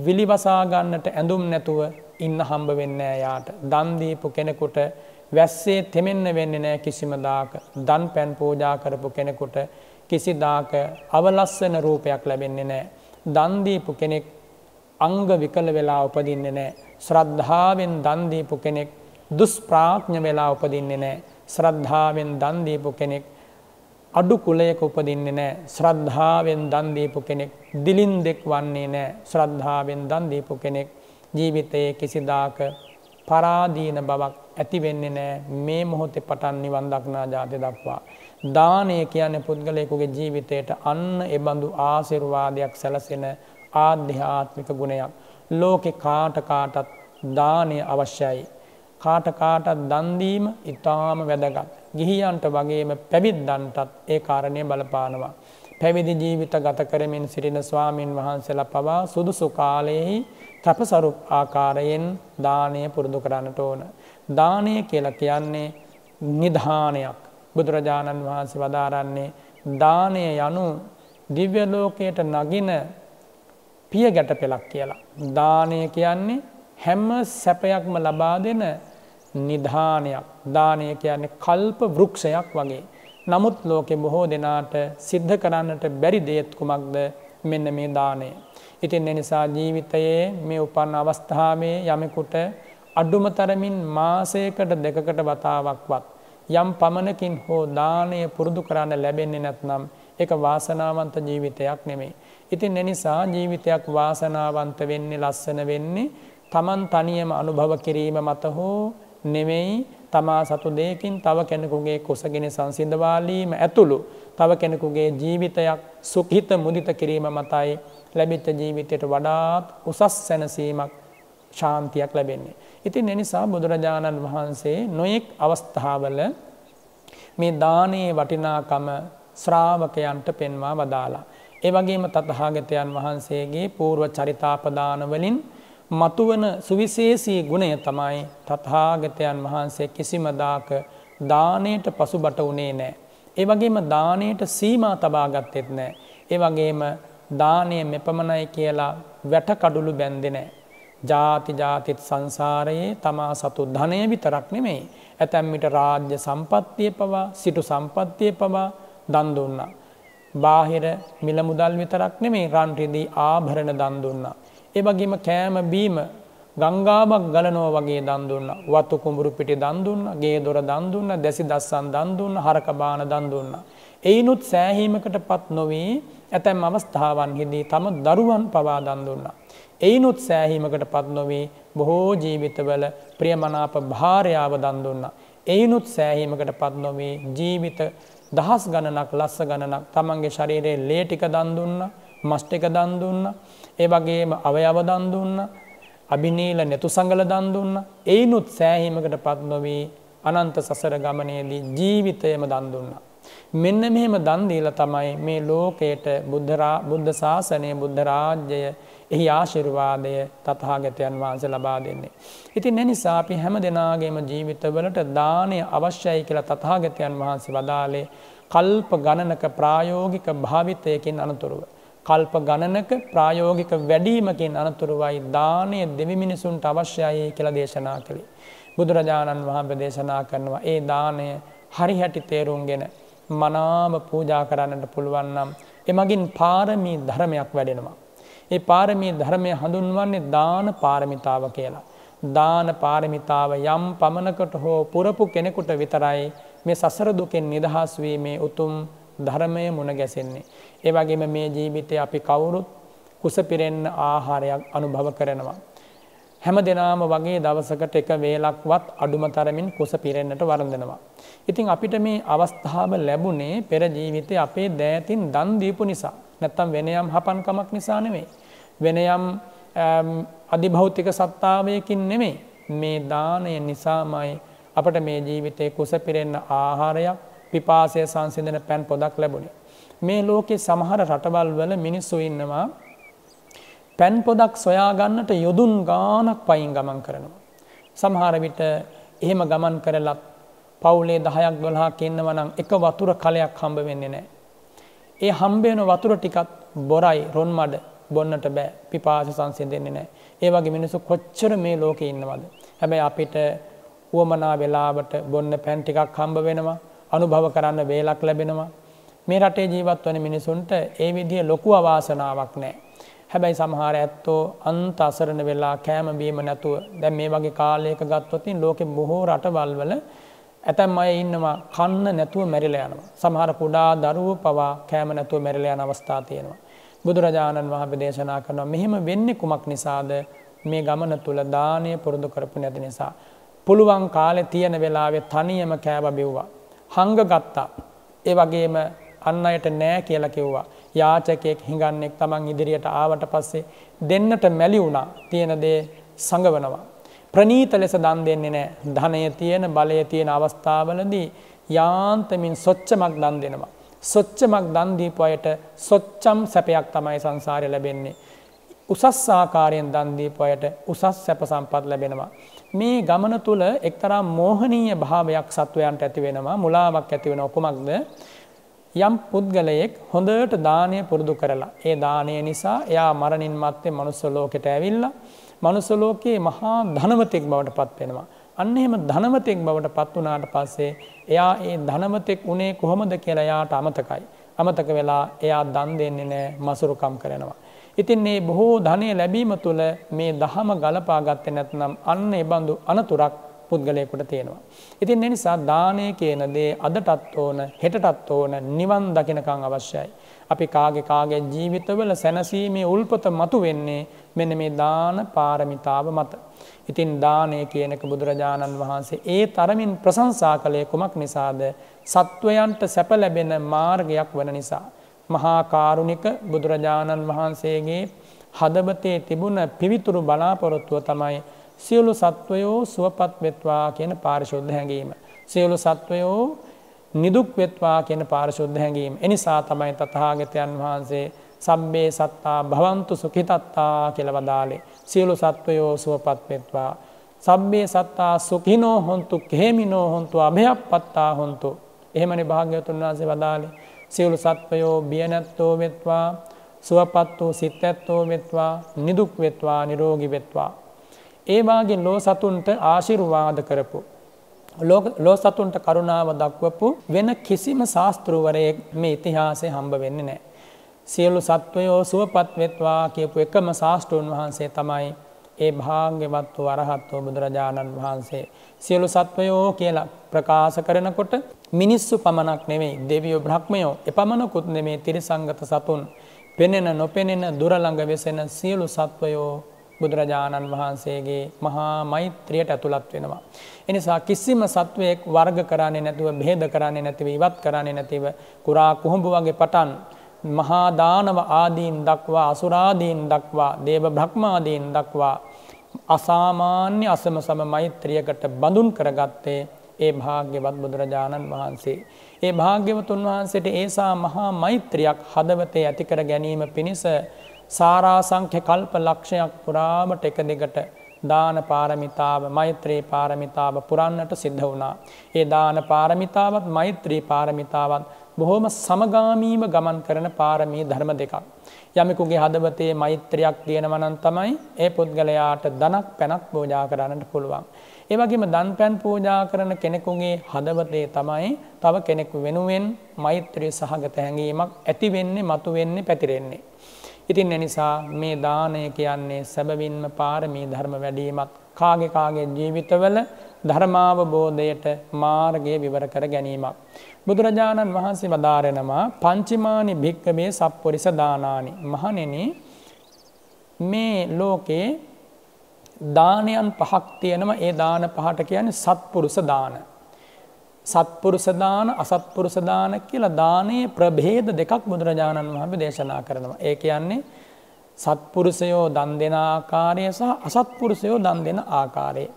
විලිවසා ගන්නට ඇඳුම් නැතුව ඉන්න හම්බ වෙන්නේ නැහැ යාට. දන් දීපු කෙනෙකුට වැස්සේ තෙමෙන්න වෙන්නේ නැහැ කිසිම දාක. දන් පෑන් පූජා කරපු කෙනෙකුට කිසිදාක අවලස්සන රූපයක් ලැබෙන්නේ නැහැ. දන් දීපු කෙනෙක් අංග විකල වෙලා උපදින්නේ නෑ. ශ්‍රද්ධාවෙන් දන්දීපු කෙනෙක් දුස්ප්‍රාඥ වෙලා උපදින්නේ නෑ. ශ්‍රද්ධාවෙන් දන්දීපු කෙනෙක් අඩු කුලයක උපදින්නේ නෑ ශ්‍රද්ධාවෙන් දන් දීපු කෙනෙක් දිලින් දෙක් වන්නේ නෑ ශ්‍රද්ධාවෙන් දන් දීපු කෙනෙක් ජීවිතයේ කිසිදාක පරාදීන බවක් ඇති වෙන්නේ නෑ මේ මොහොතේ පටන් නිවන් දක්නා ජාති දක්වා දානය කියන්නේ පුද්ගලයෙකුගේ ජීවිතයට අන්න ඒ බඳු ආශිර්වාදයක් සැලසෙන ආධ්‍යාත්මික ගුණයක්. ලෝකෙ කාටකාටත් දානය අවශ්‍යයි. කාටකාටත් දන්දීම ඉතාම වැදගත්. ගිහියන්ට වගේම පැවිද්දන්ටත් ඒ කාරණය බලපානවා. පැවිදි ජීවිත ගත කරමින් සිටින ස්වාමීන් වහන්සේලා පවා සුදුසු කාලයෙහි තපසරුප් ආකාරයෙන් දානය පුරුදු කරන්නට ඕන. දානය කියලා කියන්නේ නිධානයක්. බුදුරජාණන් වහන්සේ වදාරන්නේ දානය යනු දිව්‍යලෝකයට නගින පිය ගැට පෙළක් කියලා. දානය කියන්නේ හැම සැපයක්ම ලබා දෙන නිධානයක් දානය කියන්නේ කල්ප වෘක්ෂයක් වගේ. නමුත් ලෝකෙ බොහෝ දෙනාට සිද්ධ කරන්නට බැරි දේත් කුමක්ද මෙන්න මේ දානය. ඉතින් එනිසා ජීවිතයේ මේ උපන් අවස්ථාවේ යමෙකුට අඩුම තරමින් මාසයකට දෙකකට වතාවක්වත්. යම් පමණකින් හෝ දානය පුරුදු කරන්න ලැබෙන්නේ නැත්නම් එක වාසනාවන්ත ජීවිතයක් නෙමේ. ඉතින් එනිසා ජීවිතයක් වාසනාවන්ත වෙන්නේ ලස්සන වෙන්නේ තමන් තනියම අනුභව කිරීම මත හෝ නෙමෙයි තමා සතු දෙයකින් තව කෙනෙකුගේ කුසගෙන සංසිඳවාලීම ඇතුළු තව කෙනෙකුගේ ජීවිතයක් සුඛිත මුදිත කිරීම මතයි ලැබිච්ච ජීවිතයට වඩාත් උසස් සැනසීමක් ශාන්තියක් ලැබෙන්නේ. ඉතින් එනිසා බුදුරජාණන් වහන්සේ නොයෙක් අවස්ථාවල මේ දානයේ වටිනාකම ශ්‍රාවකයන්ට පෙන්වා වදාලා. ඒ වගේම තථාගතයන් වහන්සේගේ పూర్ව චරිතාපදානවලින් මතුවන සුවිශේෂී ගුණය තමයි තථාගතයන් වහන්සේ කිසිමදාක දාණයට පසුබට උනේ නැහැ. ඒ වගේම දාණයට සීමා තබා ගත්තෙත් නැහැ. ඒ වගේම දාණය මෙපමණයි කියලා වැටකඩලු බැන්දේ නැහැ. ಜಾති ಜಾතිත් සංසාරයේ තමා සතු ධනය විතරක් නෙමෙයි. ඇතැම් විට රාජ්‍ය සම්පත්තිය පවා, සිටු සම්පත්තිය පවා දන් දුන්නා. බාහිර මිල මුදල් විතරක් නෙමේ රන්රිදී ආභරණ දන් දුන්නා. ඒ වගේම කෑම බීම ගංගාවක් ගලනෝ වගේ දන් දුන්න වතු කුඹුරු පිටි දන් දුන්න ගේ දොර දන් දුන්න දැසි දස්සන් දන් දුන්න හරක බාන දන් දුන්න එයිනුත් සෑහීමකටපත් නොවේ ඇතැම් අවස්ථාවන්හිදී තම දරුවන් පවා දන් දුන්නා එයිනුත් සෑහීමකටපත් නොවේ බොහෝ ජීවිතවල ප්‍රියමනාප භාර්යාව දන් දුන්නා එයිනුත් සෑහීමකටපත් නොවේ ජීවිත දහස් ගණනක් ලස්ස ගණනක් තමන්ගේ ශරීරයේ ලේ ටික දන් දුන්න මස් ටික දන් දුන්න ඒ වගේම අවයව දන් දුන්න අභිනීල නතු සංගල දන් දුන්න ඒනුත් සෑහීමකට පත් නොවී අනන්ත සසර ගමනේදී ජීවිතයම දන් දුන්න මෙන්න මෙහෙම දන් දීලා තමයි මේ ලෝකයට බුද්ධ ශාසනය බුද්ධ රාජ්‍යය එහි ආශිර්වාදය තතහාගතයන් වහන්සේ ලබා දෙන්නේ. ඉතින් එනිසා අපි හැම දෙනාගේම ජීවිතවලට දානය අවශ්‍යයි කියලා තතහාගතයන් වහන්සේ වදාලේ කල්ප ගණනක ප්‍රායෝගික භාවිතයකින් අනතුරුව. කල්ප ගණනක ප්‍රායෝගික වැඩීමකින් අනතුරුවයි දානය දෙවි මිනිසුන්ට අවශ්‍යයි කියලා දේශනා කළේ. බුදුරජාණන් වහන්සේ දේශනා කරනවා ඒ දානය හරි හැටි තේරුම්ගෙන මනාව පූජා කරන්නට පුළුවන් නම් එමගින් පාරමී ධර්මයක් වැඩෙනවා. ඒ පාරමී ධර්මය හඳුන්වන්නේ දාන පාරමිතාව කියලා. දාන පාරමිතාව යම් පමණකට හෝ පුරපු කෙනෙකුට විතරයි මේ සසර දුකෙන් නිදහස් වීමේ උතුම් ධර්මය මුණ ගැසෙන්නේ. ඒ වගේම මේ ජීවිතේ අපි කවුරුත් කුසපිරෙන්න ආහාරයක් අනුභව කරනවා. හැම දෙනාම වගේ දවසකට එක වේලක්වත් අඩුම තරමින් කුස පිරෙන්න්නට වරඳනවා. ඉතිං අපිට මේ අවස්ථාව ලැබුණේ පෙරජීවිතය අපේ දෑතින් දන්දීපු නිසා. නැත්තම් වෙන යම් හපන්කමක් නිසා නෙමෙයි. වෙන යම් අධිභෞතික සත්තාවයකින් නෙමෙයි. මේ දානය නිසාමයි අපට මේ ජීවිතයේ කුස පිරෙන්න ආහාරයක් පිපාසය සංසිඳන පැන් පොදක් ලැබුණේ. මේ ලෝකේ සමහර රටවල් වල මිනිස්සු ඉන්නවා පැන් පොදක් සොයාගන්නට යොදුන් ගානක් පයින් ගමන් කරනවා. සමහර විට එහෙම ගමන් කරලත් පවුලේ 10ක් 12ක් ඉන්නවා නම් එක වතුර කලයක් හම්බ වෙන්නේ නැහැ. ඒ හම්බේන වතුර ටිකත් බොරයි රොන් මඩ බොන්නට බෑ පිපාස සංසය දෙන්නේ නෑ ඒ වගේ මිනිසු කොච්චර මේ ලෝක ඉන්නවද. හැබැයි අපිට වුවමනා වෙලාවට බොන්න පැන් ටිකක් හම්බ වෙනවා අනුභව කරන්න වේලක් ලැබෙනවා. මේ රටේ ජීවත් වන මිනිසුන්ට ඒ විදිහ ලොකු අවාසනාවක් නෑ. හැබැයි සමහර ඇත්තෝ අන්ත අසරණ වෙලා කෑම බීම නැතුව දැන් මේ වගේ කාලයක ගත්තොතින් ලෝකෙ බොහෝ රටවල්වල ඇතැම් අය ඉන්නවා කන්න නැතුව මැරිලා යනවා. සමහර කුඩා දරුව පවා කෑම නැතුව මැරිලා යන අවස්ථා තියෙනවා. බුදුරජාණන් වහන්සේ දේශනා කරනවා මෙහෙම වෙන්නේ කුමක් නිසාද? මේ ගමන තුල දානය පුරුදු කරපු නැති නිසා. පුළුවන් කාලේ තියෙන වෙලාවේ තනියම කෑව බිව්වා. හංග ගත්තා. ඒ වගේම අන් අයට නෑ කියලා කිව්වා. යාචකයෙක් හිඟන්නෙක් Taman ඉදිරියට ආවට පස්සේ දෙන්නට මැලි වුණා. තියෙන දේ සංගවනවා. ප්‍රනීත ලෙස දන් දෙන්නේ නෑ ධනය තියෙන බලය තියෙන අවස්ථාවලදී යාන්තමින් සොච්චමක් දන් දෙනවා. සොච්චමක් දන්දීපු අයට සොච්චම් සැපයක් තමයි සංසාරය ලැබෙන්නේ. උසස් ආකාරයෙන් දන්දීපු අයට උසස් සැප සම්පත් ලැබෙනවා. මේ ගමන තුළ එක්තරා මෝහනීය භාවයක් සත්වයන්ට ඇතිවෙනවා මුලාවක් ඇතිවෙන ඔකුමක්ද. යම් පුද්ගලයෙක් හොඳට දානය පුරුදු කරලා. ඒ දානය නිසා එයා මරණින් මත්තේ මනුස්සලෝකෙට ඇවිල්ලා මනුසලෝකයේ මහා ධනවතෙක් බවට පත්වෙනවා. අන්න එහෙම ධනවතෙක් බවට පත් වනාට පස්සේ එයා ඒ ධනවතෙක් උනේ කොහොමද කියලා යාට අමතකයි. අමතක වෙලා එයා දන් දෙන්නේ නෑ මසුරුකම් කරනවා. ඉතින් මේ බොහෝ ධනය ලැබීම තුළ මේ දහම ගලපාගත්තේ නැත්නම් අන්න එබඳු අනතුරක් පුද්ගලයෙකුට තියෙනවා. ඉතින් ඒ නිසා දානය කියන දේ අදටත් ඕන හෙටටත් ඕන නිවන් දකිනකම් අවශ්‍යයි. අපි කාගේ කාගේ ජීවිතවල සැනසීමේ උල්පත මතු වෙන්නේ මෙන්න මේ දාන පාරමිතාව මත. ඉතින් දානය කියනක බුදුරජාණන් වහන්සේ ඒ තරමින් ප්‍රශංසා කළේ කුමක් නිසාද සත්වයන්ට සැප ලැබෙන මාර්ගයක් වන නිසා. මහා කාරුණික බුදුරජාණන් වහන්සේගේ හදවතේ තිබුණ පිවිතුරු බලාපොරොත්තුව තමයි සියලු සත්වයෝ සුවපත් වෙත්වා කියන පාරිශුද්ධ හැඟීම. සියලු සත්වයෝ නිදුක් වෙත්වා කියන පාරිශුද්ධ හැඟීම. එනිසා තමයි තථාගතයන් වහන්සේ සබ්බේ සත්තා භවන්තු සුඛිතත්තා කියල වදාලේ සියලු සත්වයෝ සුවපත්වෙත්වා. සබ්බේ සත්තා සුකිනෝ හොන්තු කෙමිනෝ හොන්තු අභයක් පත්තා හොන්තු. එහෙමනි භාග්‍යතුන් වහන්සේ වදාලේ සියලු සත්වයෝ බියනැත්තෝ වෙත්වා සුවපත් වූ සිත් ඇත්තෝ වෙත්වා නිදුක් වෙත්වා නිරෝගි වෙත්වා. ඒවාගේ ලෝ සතුන්ට ආශිරුවාද කරපු. ලෝ සතුන්ට කරුණාව දක්වපු වෙන කිසිම ශාස්තෘවරයෙක් මේ ඉතිහාසය හම්බ වෙන්න නෑ. සියලු සත්වයෝ සුවපත් වෙත්වා කියපු එකම ශාස්ටෘන් වහන්සේ තමයි ඒ භාග්‍යවත් වූ අරහත් වූ බුදුරජාණන් වහන්සේ සියලු සත්වයෝ කියලා ප්‍රකාශ කරනකොට මිනිස්සු පමණක් නෙමෙයි දෙවියෝ බ්‍රහ්මයෝ එපමණකුත් නෙමේ තිරිසංගත සතුන් පෙනෙන නොපෙනෙන දුරළඟ වෙසෙන සියලු සත්වයෝ බුදුරජාණන් වහන්සේගේ මහා මෛත්‍රියට ඇතුළත් වෙනවා. එනිසා කිසිම සත්වයෙක් වර්ග කරන්නේ නැතුව බෙහෙද කරන්නේ නැතිව ඉවත් කරන්නේ නැතිව කුරා කුහුඹ වගේ පටන් මහාදානව ආදීන් දක්වා අසුරාදීන් දක්වා දේව බ්‍රහ්මාදීන් දක්වා අසාමාන්‍ය අසම සම මෛත්‍රියකට බඳුන් කරගත්තේ ඒ භාග්‍යවත් බුදුරජාණන් වහන්සේ. ඒ භාග්‍යවතුන් වහන්සේට ඒසා මහා මෛත්‍රියක් හදවතේ ඇතිකර ගැනීම පිණිස සාරාසංඛ්‍ය කල්ප ලක්ෂයක් පුරාමට එක දිගට දාන පාරමිතාව මෛත්‍රී පාරමිතාව පුරන්නට සිද්ධ වුණා. ඒ දාන පාරමිතාවත් මෛත්‍රී පාරමිතාවත් බොහොම සමගාමීව ගමන් කරන පාරමී ධර්ම දෙකක්. යමෙකුගේ හදවතේ මෛත්‍රයක් තියෙනවනන් තමයි ඒ පුද්ගලයාට දනක් පැනක් පෝජා කරන්නට පුළුවන්. ඒවගේම දන් පැන් පෝජා කරන කෙනෙකුගේ හදවතේ තමයි තව කෙනෙකු වෙනුවෙන් මෛත්‍රය සහගත හැඟීමක් ඇතිවෙන්නේ මතු වෙන්නේ පැතිරෙන්නේ. ඉතින් එනිසා මේ දානය කියන්නේ සැබවින්ම පාරමී ධර්ම වැඩීමත් කාගේ කාගේ ජීවිතවල ධර්මාවබෝධයට මාර්ගය විවර කර ගැනීමක්. බුදුරජාණන් වහන්සේ වදාරෙනවා පංචිමානි භික්කවේ සප්පොරිස දානානි. මහනෙන මේ ලෝකේ දානයන් පහක් තියෙනම ඒ දාන පහට කියන සත්පුරුස දාන. සත්පුරුස දාන අසත්පුරුස දාන කියලා දානයේ ප්‍රභේද දෙකක් බුදුරජාණන් වහන්සේ දේශනා කරනවා. ඒ කියන්නේ සත්පුරුෂයෝ දන් දෙන ආකාරය සහ අසත්පුරුෂයෝ දන් දෙන ආකාරය.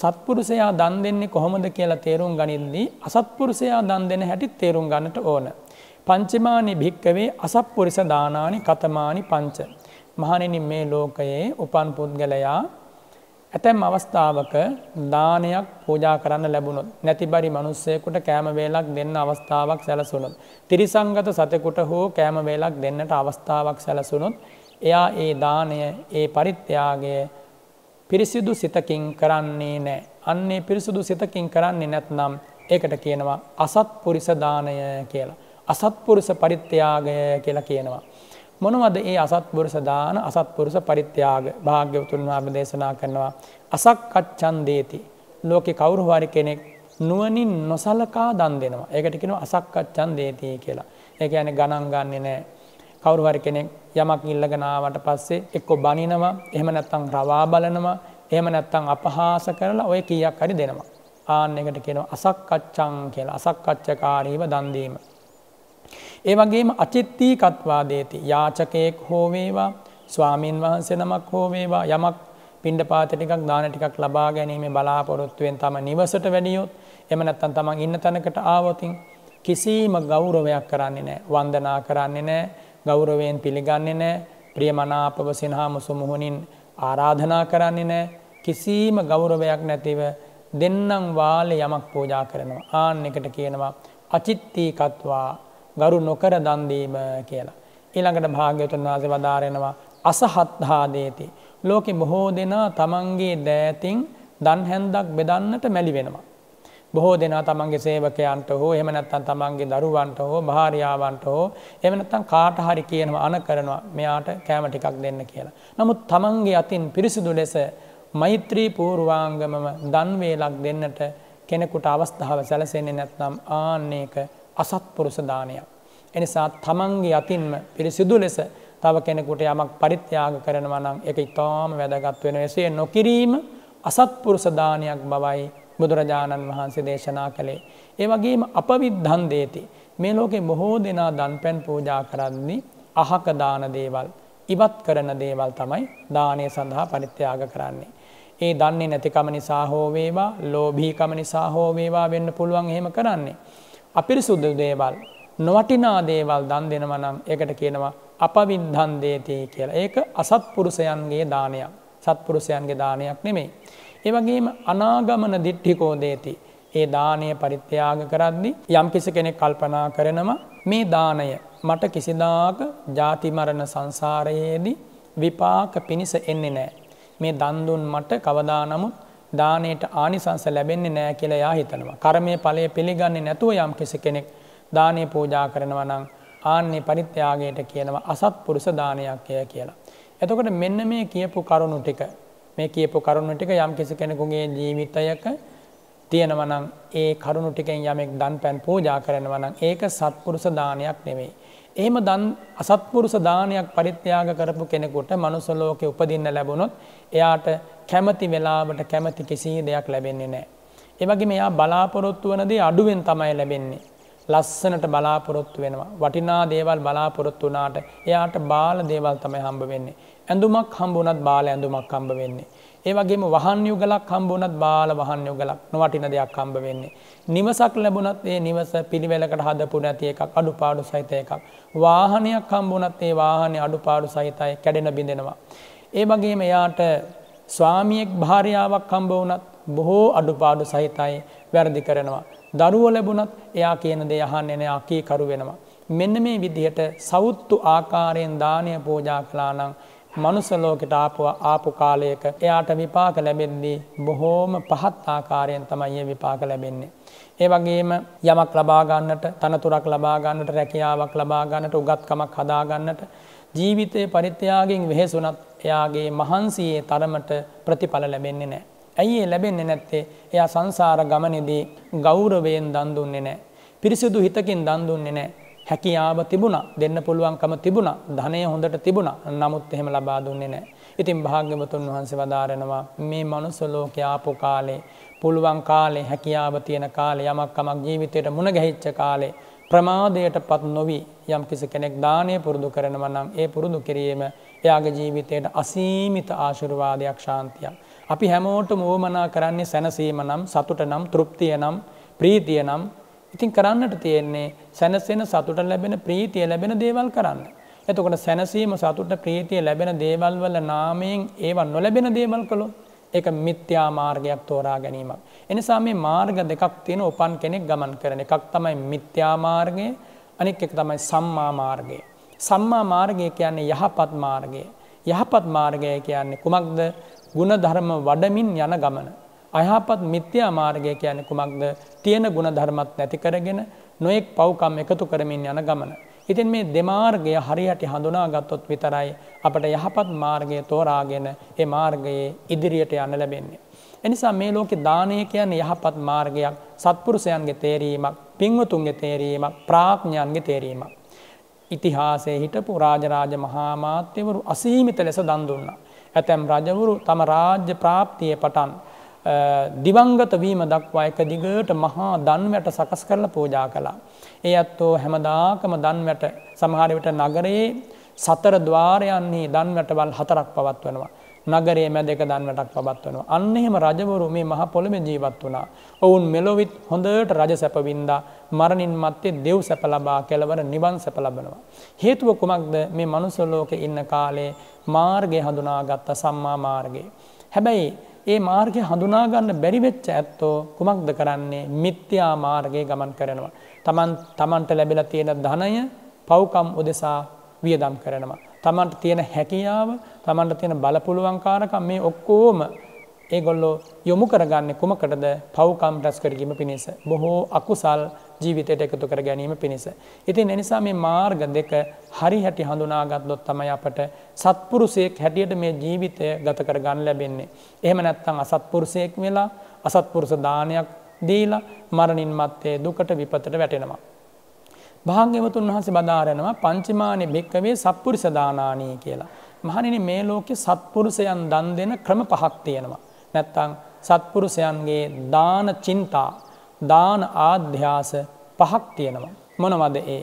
සත්පුරුෂයා දන් දෙන්නේ කොහොමද කියලා තේරුම් ගනිද්දී අසත්පුරුෂයා දන් දෙන හැටි තේරුම් ගන්නට ඕන. පංචමානි භික්කවේ අසත්පුරුෂ දානානි කතමානි පංච. මහණෙනි මේ ලෝකයේ උපන් පුද්ගලයා ඇතැම් අවස්ථාවක දානයක් පූජා කරන්න ලැබුණොත් නැතිබරි මනුස්සයකුට කෑම වේලක් දෙන්න අවස්ථාවක් සැලසුණොත්. තිරිසංගත සතෙකුට හෝ කෑම වේලක් දෙන්නට අවස්ථාවක් සැලසුණොත් එයා ඒ දානය ඒ පරිත්‍යාගය පිරිසිදු සිතකින් කරන්නේ නෑ. අන්නේ පිරිසිදු සිතකින් කරන්නේ නැත්නම් ඒකට කියනවා අසත්පුරිස දානය කියලා. අසත්පුරුෂ පරිත්‍යාගය කියලා කියනවා. මොනවද ඒ අසත්පුරුෂ දාන අසත්පුරුෂ පරිත්‍යාග භාග්‍යවතුන් වහන්සේ දේශනා කරනවා අසක්කච්ඡන්දේති ලෝකේ කවුරු හරි කෙනෙක් නුවණින් නොසලකා දන් දෙනවා ඒකට කියනවා අසක්කච්ඡන්දේති කියලා ඒ කියන්නේ ගණන් ගන්නේ නැහැ කවරුහරි කෙනෙක් යමක් ඉල්ලගෙනාවට පස්සේ එක්කො බනිනවා එහෙම නැත්තං රවා බලනවා එහෙම නැත්තං අපහාස කරලා ඔය කියක් හරි දෙනවා. ආන්න එකට කියන අසක්කච්චං කියලා අසක්කච්චකාරීව දන්දීම. ඒ වගේම අචිත්තී කත්වාදේති යාචකයෙක් හෝවේවා ස්වාමීන් වහන්සේ නමක් හෝවේවා යමක් පින්ඩ පාත ටිකක් දාන ටිකක් ලබා ගැනීමේ බලාපොරොත්තුවෙන් තම නිවසට වැඩියොත් එම නැත්තම් තමන් ඉන්න තැනකට ආවොතින් කිසිම ගෞරවයක් කරන්නේ නැහැ වන්දනා කරන්නේ නැහැ ගෞරවයෙන් පිළිගන්නේ නෑ ප්‍රියමනාපව සිනහා මුසුමුහුණින් ආරාධනා කරන්නේ නෑ කිසිීම ගෞරවයක් නැතිව දෙන්නම් වාල යමක් පෝජා කරනවා ආන්න එකට කියනවා අචිත්තීකත්වා ගරු නොකර දන්දීම කියලා. ඊළඟට භාග්‍යතුන් වහසේ වදාරෙනවා අසහත්හාදේති. ලෝකෙ බොහෝ දෙනා තමන්ගේ දෑතින් දන්හැන්දක් බෙදන්නට මැලි වෙනවා. බොහෝ දෙනා තමන්ගේ සේවකයන්ට හෝ එහෙම නැත්නම් තමන්ගේ දරුවන්ට හෝ භාර්යාවන්ට හෝ එහෙම නැත්නම් කාට හරි කියනවා අන කරනවා මෙයාට කැම ටිකක් දෙන්න කියලා. නමුත් තමන්ගේ අතින් පිරිසිදු ලෙස මෛත්‍රී පූර්වාංගමම දන් වේලක් දෙන්නට කෙනෙකුට අවස්ථාව සැලසෙන්නේ නැත්නම් ආන්නේක අසත්පුරුෂ දානයක්. එනිසා තමන්ගේ අතින්ම පිරිසිදු ලෙස තව කෙනෙකුට යමක් පරිත්‍යාග කරනවා නම් ඒක ඊටාම වැදගත් වෙනවා. එසේ නොකිරීම අසත්පුරුෂ දානයක් බවයි බුදුරජාණන් වහන්සේ දේශනා කළේ. ඒ වගේම අපවිද්ධන් දේති. මේ ලෝකේ බොහෝ දෙනා දන් පැන් පූජා කරද්දී අහක දාන දේවල් ඉවත් කරන දේවල් තමයි දානය සඳහා පරිත්‍යාග කරන්නේ. ඒ දන්නේ නැතිකම නිසා හෝ වේවා, ලෝභීකම නිසා හෝ වේවා වෙන්න පුළුවන් එහෙම කරන්නේ. අපිරිසුදු දේවල්, නොවටිනා දේවල් දන් දෙනවා නම් ඒකට කියනවා අපවිද්ධන් දේති කියලා. ඒක අසත්පුරුෂයන්ගේ දානයක්. සත්පුරුෂයන්ගේ දානයක් නෙමෙයි. ඒවගේම අනාගමන දිට්ඨිකෝදේති. ඒ දානය පරිත්‍යයාග කරද්දි යම්කිසි කෙනෙක් කල්පනා කරනවා මේ දානය මට කිසිදාක ජාතිමරණ සංසාරයේදී විපාක පිණිස එන්නේ නෑ. මේ දන්දුන් මට කවදා නමුත් දානයට ආනිසංස ලැබෙන්නේ නෑ කියලා යා හිතනවා. කර්මය ඵලය පිළිගන්නේ නැතුව යම් කිසි කෙනෙක් දානය පූජා කරනවා නම් ආන්නේ පරිත්‍යාගයට කියනවා අසත්පුරුෂ දානයක් කියලා. එතකොට මෙන්න මේ කියපු කරුණු ටික මේ කියපු කරුණු ටික යම් කිසි කෙනෙකුගේ ජීවිතයක තියෙනවා නම් ඒ කරුණු ටිකෙන් යමෙක් දන් පෑන් පූජා කරනවා නම් ඒක සත්පුරුෂ දානයක් නෙමෙයි. එහෙම දන් අසත්පුරුෂ දානයක් පරිත්‍යාග කරපු කෙනෙකුට මනුස්ස ලෝකේ උපදින්න ලැබුණොත් එයාට කැමති වෙලාවට කැමති කිසි දෙයක් ලැබෙන්නේ නැහැ. ඒ වගේම එයා බලාපොරොත්තු වෙන දේ අඩුවෙන් තමයි ලැබෙන්නේ. ලස්සනට බලාපොරොත්තු වෙනවා. වටිනා දේවල් බලාපොරොත්තු වුණාට එයාට බාල දේවල් තමයි හම්බ වෙන්නේ. ඇඳුමක් හම්බුනත් බාල ඇඳුමක් හම්බ වෙන්නේ. ඒ වගේම වහන් යුගලක් හම්බුනත් බාල වහන් යුගලක් නොවටින දෙයක් හම්බ වෙන්නේ. නිවසක් ලැබුණත් ඒ නිවස පිළිවෙලකට හදපු නැති එකක් අඩුපාඩු සහිත එකක්. වාහනයක් හම්බුනත් ඒ වාහනේ අඩුපාඩු සහිතයි කැඩෙන බිඳෙනවා. ඒ වගේම එයාට ස්වාමියෙක් භාර්යාවක් හම්බ වුණත් බොහෝ අඩුපාඩු සහිතයි වැරදි කරනවා. දරුව ලැබුණත් එයා කියන දේ අහන්නේ නැහැ කරු වෙනවා. මෙන්න මේ විදිහට සවුත්තු ආකාරයෙන් දානය පෝජා කළා නම් මනුසලෝකට ආපුවා ආපු කාලයක එයාට විපාක ලැබෙද්දී බොහෝම පහත් ආකාරයෙන් තමයි ඒ විපාක ලැබෙන්නේ. ඒ වගේම යමක් ලබාගන්නට තනතුරක් ලබාගන්නට රැකියාවක් ලබාගන්නට උගත්කමක් හදාගන්නට ජීවිතය පරිත්‍යයාගෙන් වෙහෙසුනත් එයාගේ මහන්සයේ තරමට ප්‍රතිඵල ලැබෙන්නේ නෑ. ඇයි ඒ ලැබෙන්නේ නැත්තේ එයා සංසාර ගමනෙදී ගෞරවයෙන් දන්දුන්නේ නෑ. පිරිසිදු හිතකින් දන්දුන්නේ නෑ හැකියාව තිබුණා දෙන්න පුළුවන්කම තිබුණා ධනය හොඳට තිබුණා නමුත් එහෙම ලබා දුන්නේ නැහැ. ඉතින් භාග්‍යවතුන් වහන්සේ වදාරනවා මේ මනුස්ස ලෝකයේ ආපු කාලේ පුළුවන් කාලේ හැකියාව තියෙන කාලේ යමක් කමක් ජීවිතයට මුණ ගැහිච්ච කාලේ ප්‍රමාදයටපත් නොවි යම් කිසි කෙනෙක් දානය පුරුදු කරනවා නම් ඒ පුරුදු කිරීම එයාගේ ජීවිතයට අසීමිත ආශිර්වාදයක් ශාන්තියක්. අපි හැමෝටම වමනා කරන්නේ සැනසීම නම් සතුට නම් තෘප්තිය නම් ප්‍රීතිය නම් ඉතින් කරන්නට තියෙන්නේ සැනසෙන සතුට ලැබෙන ප්‍රීතිය ලැබෙන දේවල් කරන්න. එතකොට සැනසීම සතුට ප්‍රීතිය ලැබෙන දේවල් වල නාමයෙන් ඒව නොලැබෙන දේවල් කළොත් ඒක මිත්‍යා මාර්ගයක් තෝරා ගැනීමක්. එනිසා මේ මාර්ග දෙකක් තියෙන උපන් කෙනෙක් ගමන් කරන එකක් තමයි මිත්‍යා මාර්ගය, අනෙක් එක තමයි සම්මා මාර්ගය. සම්මා මාර්ගය කියන්නේ යහපත් මාර්ගය. යහපත් මාර්ගය කියන්නේ කුමක්ද? ಗುಣධර්ම වඩමින් යන ගමන. අයහපත් මිත්‍යා මාර්ගය කියන්නේ කුමක්ද තියෙන ගුණ ධර්මත් නැති කරගෙන නොයෙක් පව්කම් එකතු කරමින් යන ගමන. ඉතින් මේ දෙමාර්ගය හරියට හඳුනාගත්තොත් විතරයි අපට යහපත් මාර්ගය තෝරාගෙන ඒ මාර්ගයේ ඉදිරියට යන්න ලැබෙන්නේ. එනිසා මේ ලෝකේ දානය කියන්නේ යහපත් මාර්ගයක්, සත්පුරුෂයන්ගේ තේරීමක්, පින්වතුන්ගේ තේරීමක්, ප්‍රාඥයන්ගේ තේරීමක්. ඉතිහාසයේ හිටපු රාජරාජ මහා මාත්‍යවරු අසීමිත ලෙස දන් දුන්නා. ඇතැම් රජවරු තම රාජ්‍ය ප්‍රාප්තියේ පටන් දිවංගත වීම දක්වා එක දිගට මහා දන්වැට සකස් කරලා පූජා කළා. ඒ ඇත්තෝ හැමදාකම දන්වැට සමහර විට නගරයේ සතර ద్వාරයන්හි දන්වැටවල් හතරක් පවත්වනවා. නගරයේ මැද එක දන්වැටක් පවත්වනවා. අන්න එහෙම රජවරු මේ මහ පොළොවේ ජීවත් වුණා. ඔවුන් මෙලොවිත් හොඳට රජ සැප වින්දා මරණින් මත්තේ දෙව් සැප ලබා කෙලවර නිවන් සැප ලබනවා. හේතුව කුමක්ද? මේ මනුස්ස ලෝකේ ඉන්න කාලේ මාර්ගය හඳුනාගත්ත සම්මා මාර්ගය. හැබැයි ඒ මාර්ගය හඳුනාගන්න බැරිවෙච්ච ඇත්තෝ කුමක්ද කරන්නේ මිත්‍යා මාර්ගයේ ගමන් කරනවා. තමන් තමන්ට ලැබිලා තියෙන ධනය පව්කම් උදෙසා වියදම් කරනවා. තමන්ට තියෙන හැකියාව තමන්ට තියෙන බලපුළුවන්කාරකම් මේ ඔක්කෝම ඒගොල්ලෝ යොමු කරගන්නේ කුමකටද පව්කම් රැස් කරගීම පිණිස. බොහෝ අකුසල් ජීවිතයට එකතු කර ගැනීම පිණිස. ඉතින් එනිසා මේ මාර්ග දෙක හරි හැටි හඳුනාගත්ලොත් තමයි අපට සත්පුරුසයෙක් හැටියට මේ ජීවිතය ගත කර ගන්න ලැබෙන්නේ. එහෙම නැත්නම් අසත්පුරුසයෙක් වෙලා අසත්පුරුෂ දානයක් දීලා මරණින් මත්තේ දුකට විපතට වැටෙනවා. භාග්‍යවතුන් වහන්සේ බදාරනවා පංචමානේ භික්කවේ සත්පුරුෂ දානානී කියලා. මහණෙනි මේ ලෝකේ සත්පුරුෂයන් දන් දෙන ක්‍රම පහක් තියෙනවා. නැත්තම් සත්පුරුෂයන්ගේ දාන චින්තා දාන ආධ්‍යාස පහක් තියෙනවා. මොනවද ඒ.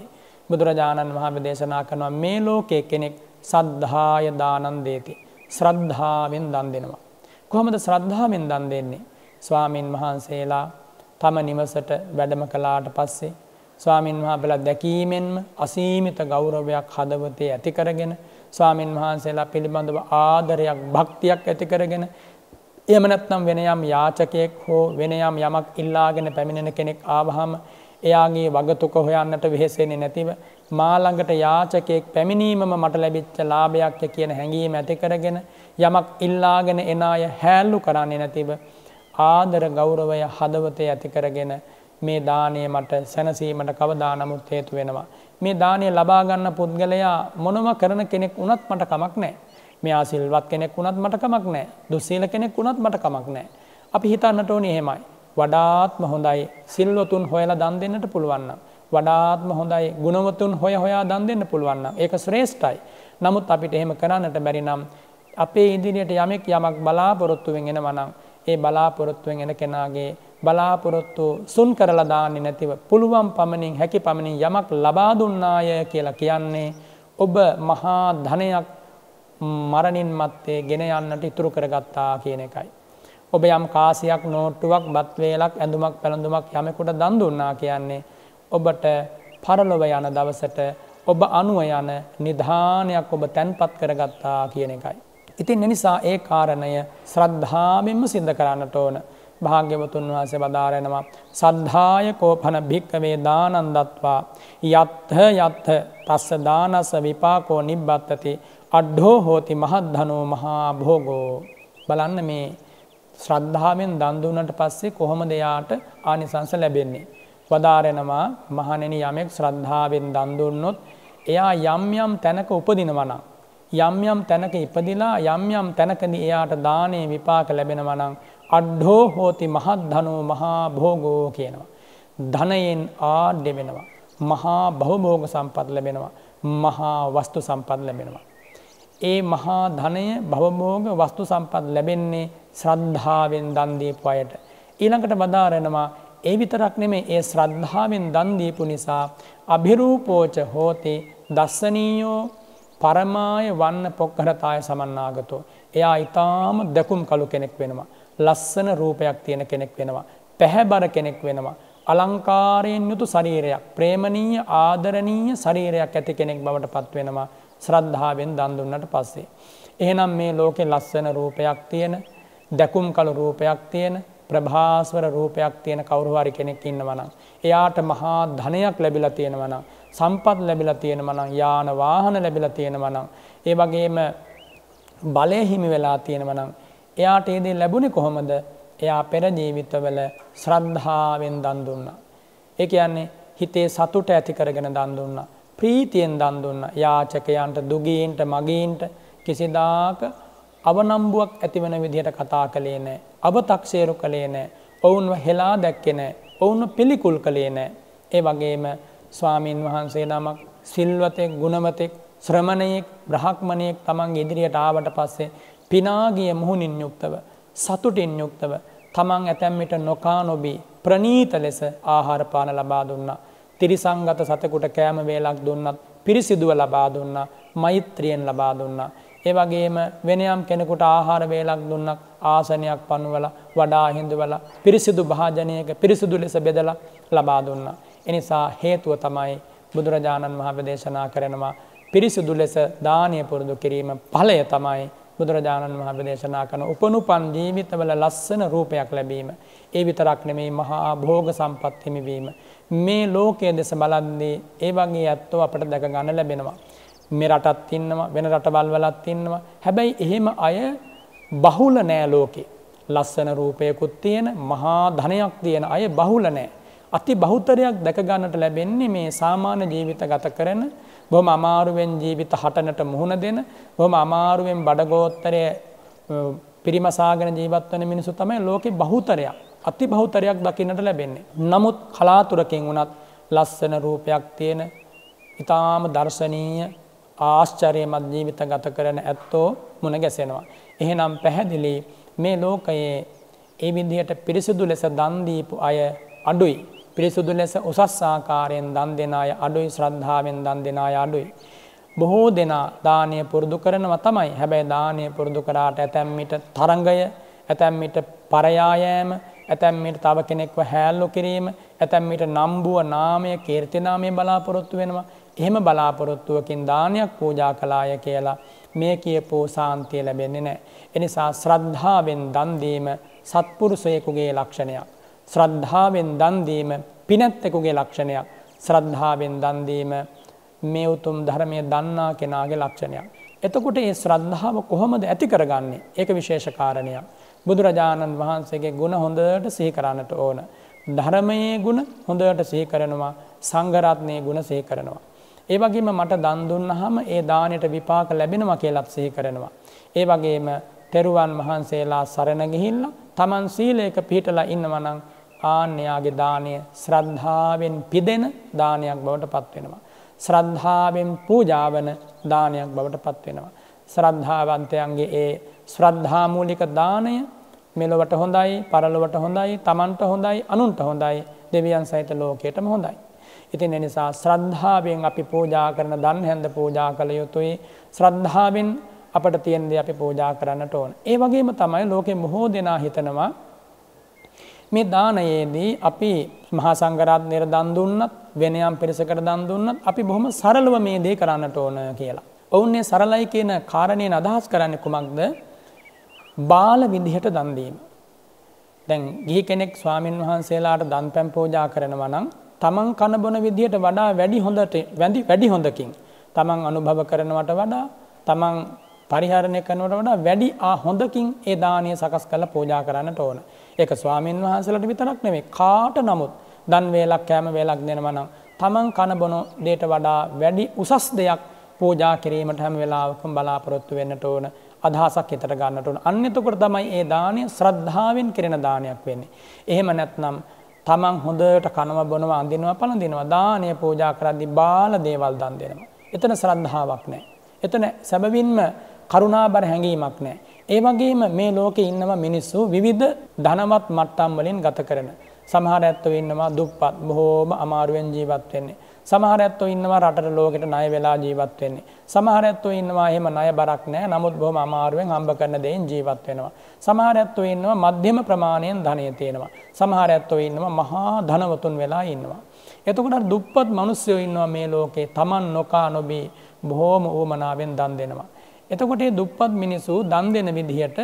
බුදුරජාණන් වහම දේශනා කරනවා මේ ලෝකය කෙනෙක් සද්ධාය දානන්දේති. ශ්‍රද්ධාවෙන් දන් දෙනවා. කොහොමද ශ්‍රද්ධාවෙන් දන් දෙන්නේ. ස්වාමීන් වහන්සේලා තම නිවසට වැඩම කලාට පස්සේ. ස්වාමීන් වහා පෙළ දැකීමෙන්ම අසීමිත ගෞරවයක් හදවතේ ඇතිකරගෙන ස්වාමීන් වහන්සේලා පිළිබඳව ආදරයක් භක්තියක් ඇතිකරගෙන එහෙම නැත්නම් වෙන යම් යාචකයෙක් හෝ වෙන යම් යමක් ඉල්ලාගෙන පැමිණෙන කෙනෙක් ආවහම එයාගේ වගතුක හොයන්නට වෙහෙසෙන්නේ නැතිව මා ළඟට යාචකයෙක් පැමිණීමම මට ලැබිච්ච ලාභයක් කියන හැඟීම ඇති කරගෙන යමක් ඉල්ලාගෙන එන අය හැල්ලු කරන්නේ නැතිව ආදර ගෞරවය හදවතේ ඇති කරගෙන මේ දාණය මට සැනසීමට කවදා නමුත් හේතු වෙනවා මේ දාණය ලබා ගන්න පුද්ගලයා මොනම කරන කෙනෙක් වුණත් මට කමක් නැහැ මෙයා සිල්වත් කෙනෙක් වුණත් මට කමක් නෑ දුස්සීල කෙනෙක් වුණත් මට කමක් නෑ. අපි හිතන්නට ඕනි එහෙමයි. වඩාත්ම හොඳයි සිල්වතුන් හොයලා දන් දෙන්නට පුළුවන්න. වඩාත්ම හොඳයි ගුණවතුන් හොය හොයා දන් දෙන්න පුළුවන්න ඒක ශ්‍රේෂ්ඨයි. නමුත් අපිට එහෙම කරන්නට බැරිනම් අපේ ඉදිරියට යමෙක් යමක් බලාපොරොත්තුවෙන් එන වනම් ඒ බලාපොරොත්තුවෙන් එන කෙනාගේ බලාපොරොත්තු සුන් කරලා දාන්නේ නැතිව පුළුවන් පමණින් හැකි පමණින් යමක් ලබා දුන්නාය කියලා කියන්නේ ඔබ මහා ධනයක් මරණින් මත්තේ ගෙන යන්නට ඉතුරු කරගත්තා කියන එකයි. ඔබ යම් කාසියක් නෝට්ටුවක් බත්වේලක් ඇඳුමක් පැළඳුමක් යමෙකුට දන් දුන්නා කියන්නේ ඔබට පරලොව යන දවසට ඔබ අනුව යන නිධානයක් ඔබ තැන්පත් කරගත්තා කියන එකයි. ඉතින් එනිසා ඒ කාරණය ශ්‍රද්ධාවෙන්ම සිද්ධ කරන්නට ඕන. භාග්‍යවතුන් වහන්සේ බදාරෙනවා සද්ධාය කෝපන භික්කවේ දානන්දත්වා යත්හ යත්හ තස්ස දානස විපාකෝ නිබ්බත්තති අඩ්ඩෝ හෝති මහත් ධනෝ මහා භෝගෝ බලන්න මේ ශ්‍රද්ධාවෙන් දන්දුනට පස්සේ කොහොම දෙයාට ආනිසංස ලැබෙන්නේ. වදාරෙනවා මහනෙන යමෙක් ශ්‍රද්ධාවෙන් දන්දුන්නොත් එයා යම් යම් තැනක උපදිනවනම්. යම් යම් තැනක ඉපදිලා යම් යම් තැනකද එයාට දානයේ විපාක ලැබෙනවනම් අඩ්ඩෝ හෝති මහත් ධනෝ මහා භෝගෝ කියනවා. ධනයෙන් ආඩ්‍ය වෙනවා. මහා බහුභෝග සම්පත් ලැබෙනවා. මහා වස්තු සම්පත් ලැබෙනවා. ඒ මහා ධනය භවභෝග වස්තු සම්පත් ලැබෙන්නේ ශ්‍රද්ධාවෙන් දන් දීපු අයට. ඊළඟට වදාරනවා ඒ විතරක් නෙමේ ඒ ශ්‍රද්ධාවෙන් දන් දීපු නිසා අභිරූපෝච හෝතේ දස්සනීයෝ පරමාය වන්න පොක්කරතාය සමන්නාගතෝ. එයා ඊටාම දැකුම් කළු කෙනෙක් වෙනවා. ලස්සන රූපයක් තියෙන කෙනෙක් වෙනවා. පැහැබර කෙනෙක් වෙනවා. අලංකාරයෙන් යුතු ශරීරයක් ප්‍රේමණීය ආදරණීය ශරීරයක් ඇති කෙනෙක් බවට පත්වෙනවා ශ්‍රද්ධාවෙන් දන් දුන්නට පස්සේ. එහෙනම් මේ ලෝකෙ ලස්සන රූපයක් තියෙන දැකුම් කළු රූපයක් තියෙන ප්‍රභාස්වර රූපයක් තියෙන කවුරුහරි කෙනෙක් ඉන්නවනම්. එයාට මහා ධනයක් ලැබිලා තියෙනවනම්. සම්පත් ලැබිලා තියෙනවනම් යාන වාහන ලැබිලා තියෙනවනම්. ඒ වගේම බලය හිමි වෙලා තියෙනවනම්. එයාට ඒ දේ ලැබුණේ කොහොමද? එයා පෙර ජීවිතවල ශ්‍රද්ධාවෙන් දන් දුන්නා. ඒ කියන්නේ හිතේ සතුට ඇති කරගෙන දන් දුන්නා. ප්‍රීතියෙන් දන් දුන්නා. යාචකයන්ට දුගීන්ට මගීන්ට කිසිදාක අවනම්බුවක් ඇතිවන විදිහට කතා කළේ නෑ. අවතක්සේරු කළේ නෑ. ඔවුන්ව හෙලා දැක්කේ නෑ. ඔවුන්ව පිළිකුල් කළේ නෑ. ඒ වගේම ස්වාමීන් වහන්සේ නමක් සිල්වතෙක් ගුණවතෙක් ශ්‍රමණයෙක් බ්‍රහක්මණයෙක් තමන් ඉදිරියට ආවට පස්සේ පිනාගිය මුහුණින් යුක්තව සතුටින් යුක්තව තමන් ඇතැම්මිට නොකා නොබී ප්‍රනීත ලෙස ආහාරපාන ලබා දුන්නා. තිරිසංගත සතකුට කෑම වේලක් දුන්නත් පිරිසිදුව ලබා දුන්නා මෛත්‍රියෙන් ලබා දුන්නා. ඒ වගේම වෙනයම් කෙනෙකුට ආහාර වේලක් දුන්නක් ආසනයක් පනුවල වඩා හිඳුවල පිරිසිදු භාජනයක පිරිසිදු ලෙස බෙදලා ලබා දුන්නා. එනිසා හේතුව තමයි බුදුරජාණන් වහන්සේ කරනවා පිරිසිදු ලෙස දානය පුරුදු කිරීම ඵලය තමයි බුදුරජාණන් වහන්සේ දේශනා කරන උපනුපන් ජීවිතවල ලස්සන රූපයක් ලැබීම. ඒ විතරක් නෙමෙයි මහා භෝග සම්පත් හිමිවීම. මේ ලෝකයේ දෙස බලන්නේ ඒ වගේ ඇත්තෝ අපට දැක ගන්න ලැබෙනවා. මේ රටත් ඉන්නවා වෙන රටවල් වලත් ඉන්නවා. හැබැයි එහෙම අය බහුල නෑ ලෝකේ. ලස්සන රූපයකුත් තියෙන මහා ධනයක් තියෙන අය බහුල නෑ. අති බහුතරයක් දැක ගන්නට ලැබෙන්නේ මේ සාමාන්‍ය ජීවිත ගත කරන බොහොම අමාරුවෙන් ජීවිත හටනට මුහුණ දෙන බොහොම අමාරුවෙන් බඩගෝත්තරය පිරිමසාගෙන ජීවත් වෙන මිනිස්සු තමයි ලෝකේ බහුතරයක්. අති බහුතරයක් දකින්නට ලැබෙන්නේ. නමුත් කලාතුරකින් වුණත් ලස්සන රූපයක් තියෙන ඉතාම දර්ශනීය ආශ්චරයමත් ජීවිත ගත කරන ඇත්තෝ මුණ ගැසෙනවා. එහෙනම් පැහැදිලි මේ ලෝකයේ ඒ විදිහට පිරිසිදු ලෙස දන්දීපු අය අඩුයි. පිරිසුදු ලෙස උසස් ආකාරයෙන් දන් දෙෙන අය අඩුයි ශ්‍රද්ධාවෙන් දන් දෙෙන අය අඩුයි. බොහෝ දෙනා දානය පුරුදු කරනවා තමයි හැබැයි දානය පුරුදු කරාට ඇතැම්මිට තරංගය ඇතැම්මිට පරයායෑම ඇතැම්මට තව කෙනෙක්ව හැල්ලු කිරීම ඇතැම්මිට නම්බුව නාමය කීර්තිනාමය බලාපොරොත්තු වෙනවා එහෙම බලාපොරොත්තුවකින් දානයක් පූජා කලාය කියලා මේ කියපෝ සාන්තිය ලැබෙන්නේ නෑ. එනිසා ශ්‍රද්ධාවෙන් දන්දීම සත්පුරුසයෙකුගේ ලක්ෂණයක්. ශ්‍රද්ධාවෙන් දන්දීම පිනැත්තෙකුගේ ලක්ෂණයක් ශ්‍රද්ධාවෙන් දන්දීම මේ උතුම් ධර්මය දන්නා කෙනාගේ ලක්ෂණයක්. එතකොට ඒ ශ්‍රද්ධාව කොහොමද ඇති කරගන්නේ ඒක විශේෂකාරණයක්. බුදුරජාණන් වහන්සේගේ ගුණ හොඳට සහිකරන්නට ඕන. ධරමයේ ගුණ හොඳට සහිකරනවා සංගරත්නය ගුණ සහිකරනවා. ඒවගේම මට දන්දුන්න හම ඒ දානයට විපාක ලැබෙනවා කියලත් සහි කරනවා. ඒ වගේම තෙරුවන් වහන්සේලා සරණගිහිල්ල තමන් සීලයක පිහිටලා ඉන්නවනං ආන්‍යයාගේ දානය ශ්‍රද්ධාවෙන් පිදෙන දානයක් බවට පත්වෙනවා. ශ්‍රද්ධාවෙන් පූජාවන දානයක් බවට පත්වෙනවා. ශ්‍රද්ධාවන්තයන්ගේ ඒ ශ්‍රද්ධාමූලික දානය මෙලොවට හොඳයි පරලොවට හොඳයි තමන්ට හොඳයි අනුන්ට හොඳයි දෙවියන් සහිත ලෝකයටම හොඳයි. ඉතින් එනිසා ශ්‍රද්ධාවෙන් අපි පූජා කරන දන් හැඳ පූජා කළ යුතුයි ශ්‍රද්ධාවෙන් අපට තියෙන්ද අපි පූජා කරන්නට ඕන. ඒ වගේම තමයි ලෝකෙ බොහෝ දෙනා හිතනවා මේ දානයේදී අපි මහා සංගරත් නිර දන් දුන්නත් වෙනයම් පිරිසකට දන් දුන්නත් අපි බොහොම සරලව මේ දේ කරන්නට ඕන කියලා. ඔවුන්නේ සරලයි කියන කාරණයෙන් අදහස් කරන්නේ කුමක්ද බාල විදිහට දන්දීම. දැන් ගිහි කෙනෙක් ස්වාමීන් වහන්සේලාට දන් පැම් පෝජා කරනවා නම් තමන් කණබොන විදිහට වඩා වැඩි හොඳට වැඳි වැඩි හොඳකින් තමන් අනුභව කරනවට වඩා තමන් පරිහරණය කරනවට වඩා වැඩි ආ හොඳකින් ඒ දානය සකස් කරලා පූජා කරන්නට ඕන. ඒක ස්වාමීන් වහන්සේලාට විතරක් නෙමෙයි කාට නමුත් දන් වේලක් කෑම වේලක් දෙනවා නම් තමන් කනබොන දෙයට වඩා වැඩි උසස් දෙයක් පූජා කිරීමට හැම වෙලාවකම බලාපොරොත්තු වෙන්නට ඕන. අදහසක් එතට ගන්නට උන් අන්‍යතකොට තමයි ඒ දානය ශ්‍රද්ධාවෙන් කෙරෙන දානයක් වෙන්නේ. එහෙම නැත්නම් තමන් හොඳට කනව බොනව අඳිනවා පළඳිනවා දානය පූජා කරද්දී බාල දේවල් දන් දෙනවා. එතන ශ්‍රද්ධාවක් නැහැ. එතන සැබවින්ම කරුණාබර හැඟීමක් නැහැ. ඒ වගේම මේ ලෝකේ ඉන්නවා මිනිස්සු විවිධ ධනවත් මට්ටම් වලින් ගත කරන. සමහර ඇත්තෝ ඉන්නවා දුප්පත් බොහෝම අමාරුවෙන් ජීවත් වෙන්නේ. සමහරත්තු ඉන්නවා රට ලෝකෙට ණය වෙලා ජීවත් වෙන්නේ. සමහරත්තු ඉන්නවා එහෙම ණය බරක් නැහැ. නමුත් බොහොම අමාරුවෙන් හම්බ කරන දෙයින් ජීවත් වෙනවා. සමහරත්තු ඉන්නවා මධ්‍යම ප්‍රමාණයෙන් ධනය තියෙනවා. සමහරත්තු ඉන්නවා මහා ධනවතුන් වෙලා ඉන්නවා. එතකොට දුප්පත් මිනිස්සුયો ඉන්නවා මේ ලෝකේ Taman නොකා නොබී බොහොම උවමනාවෙන් දන් දෙනවා. එතකොට මේ දුප්පත් මිනිසු දන් දෙන විදිහට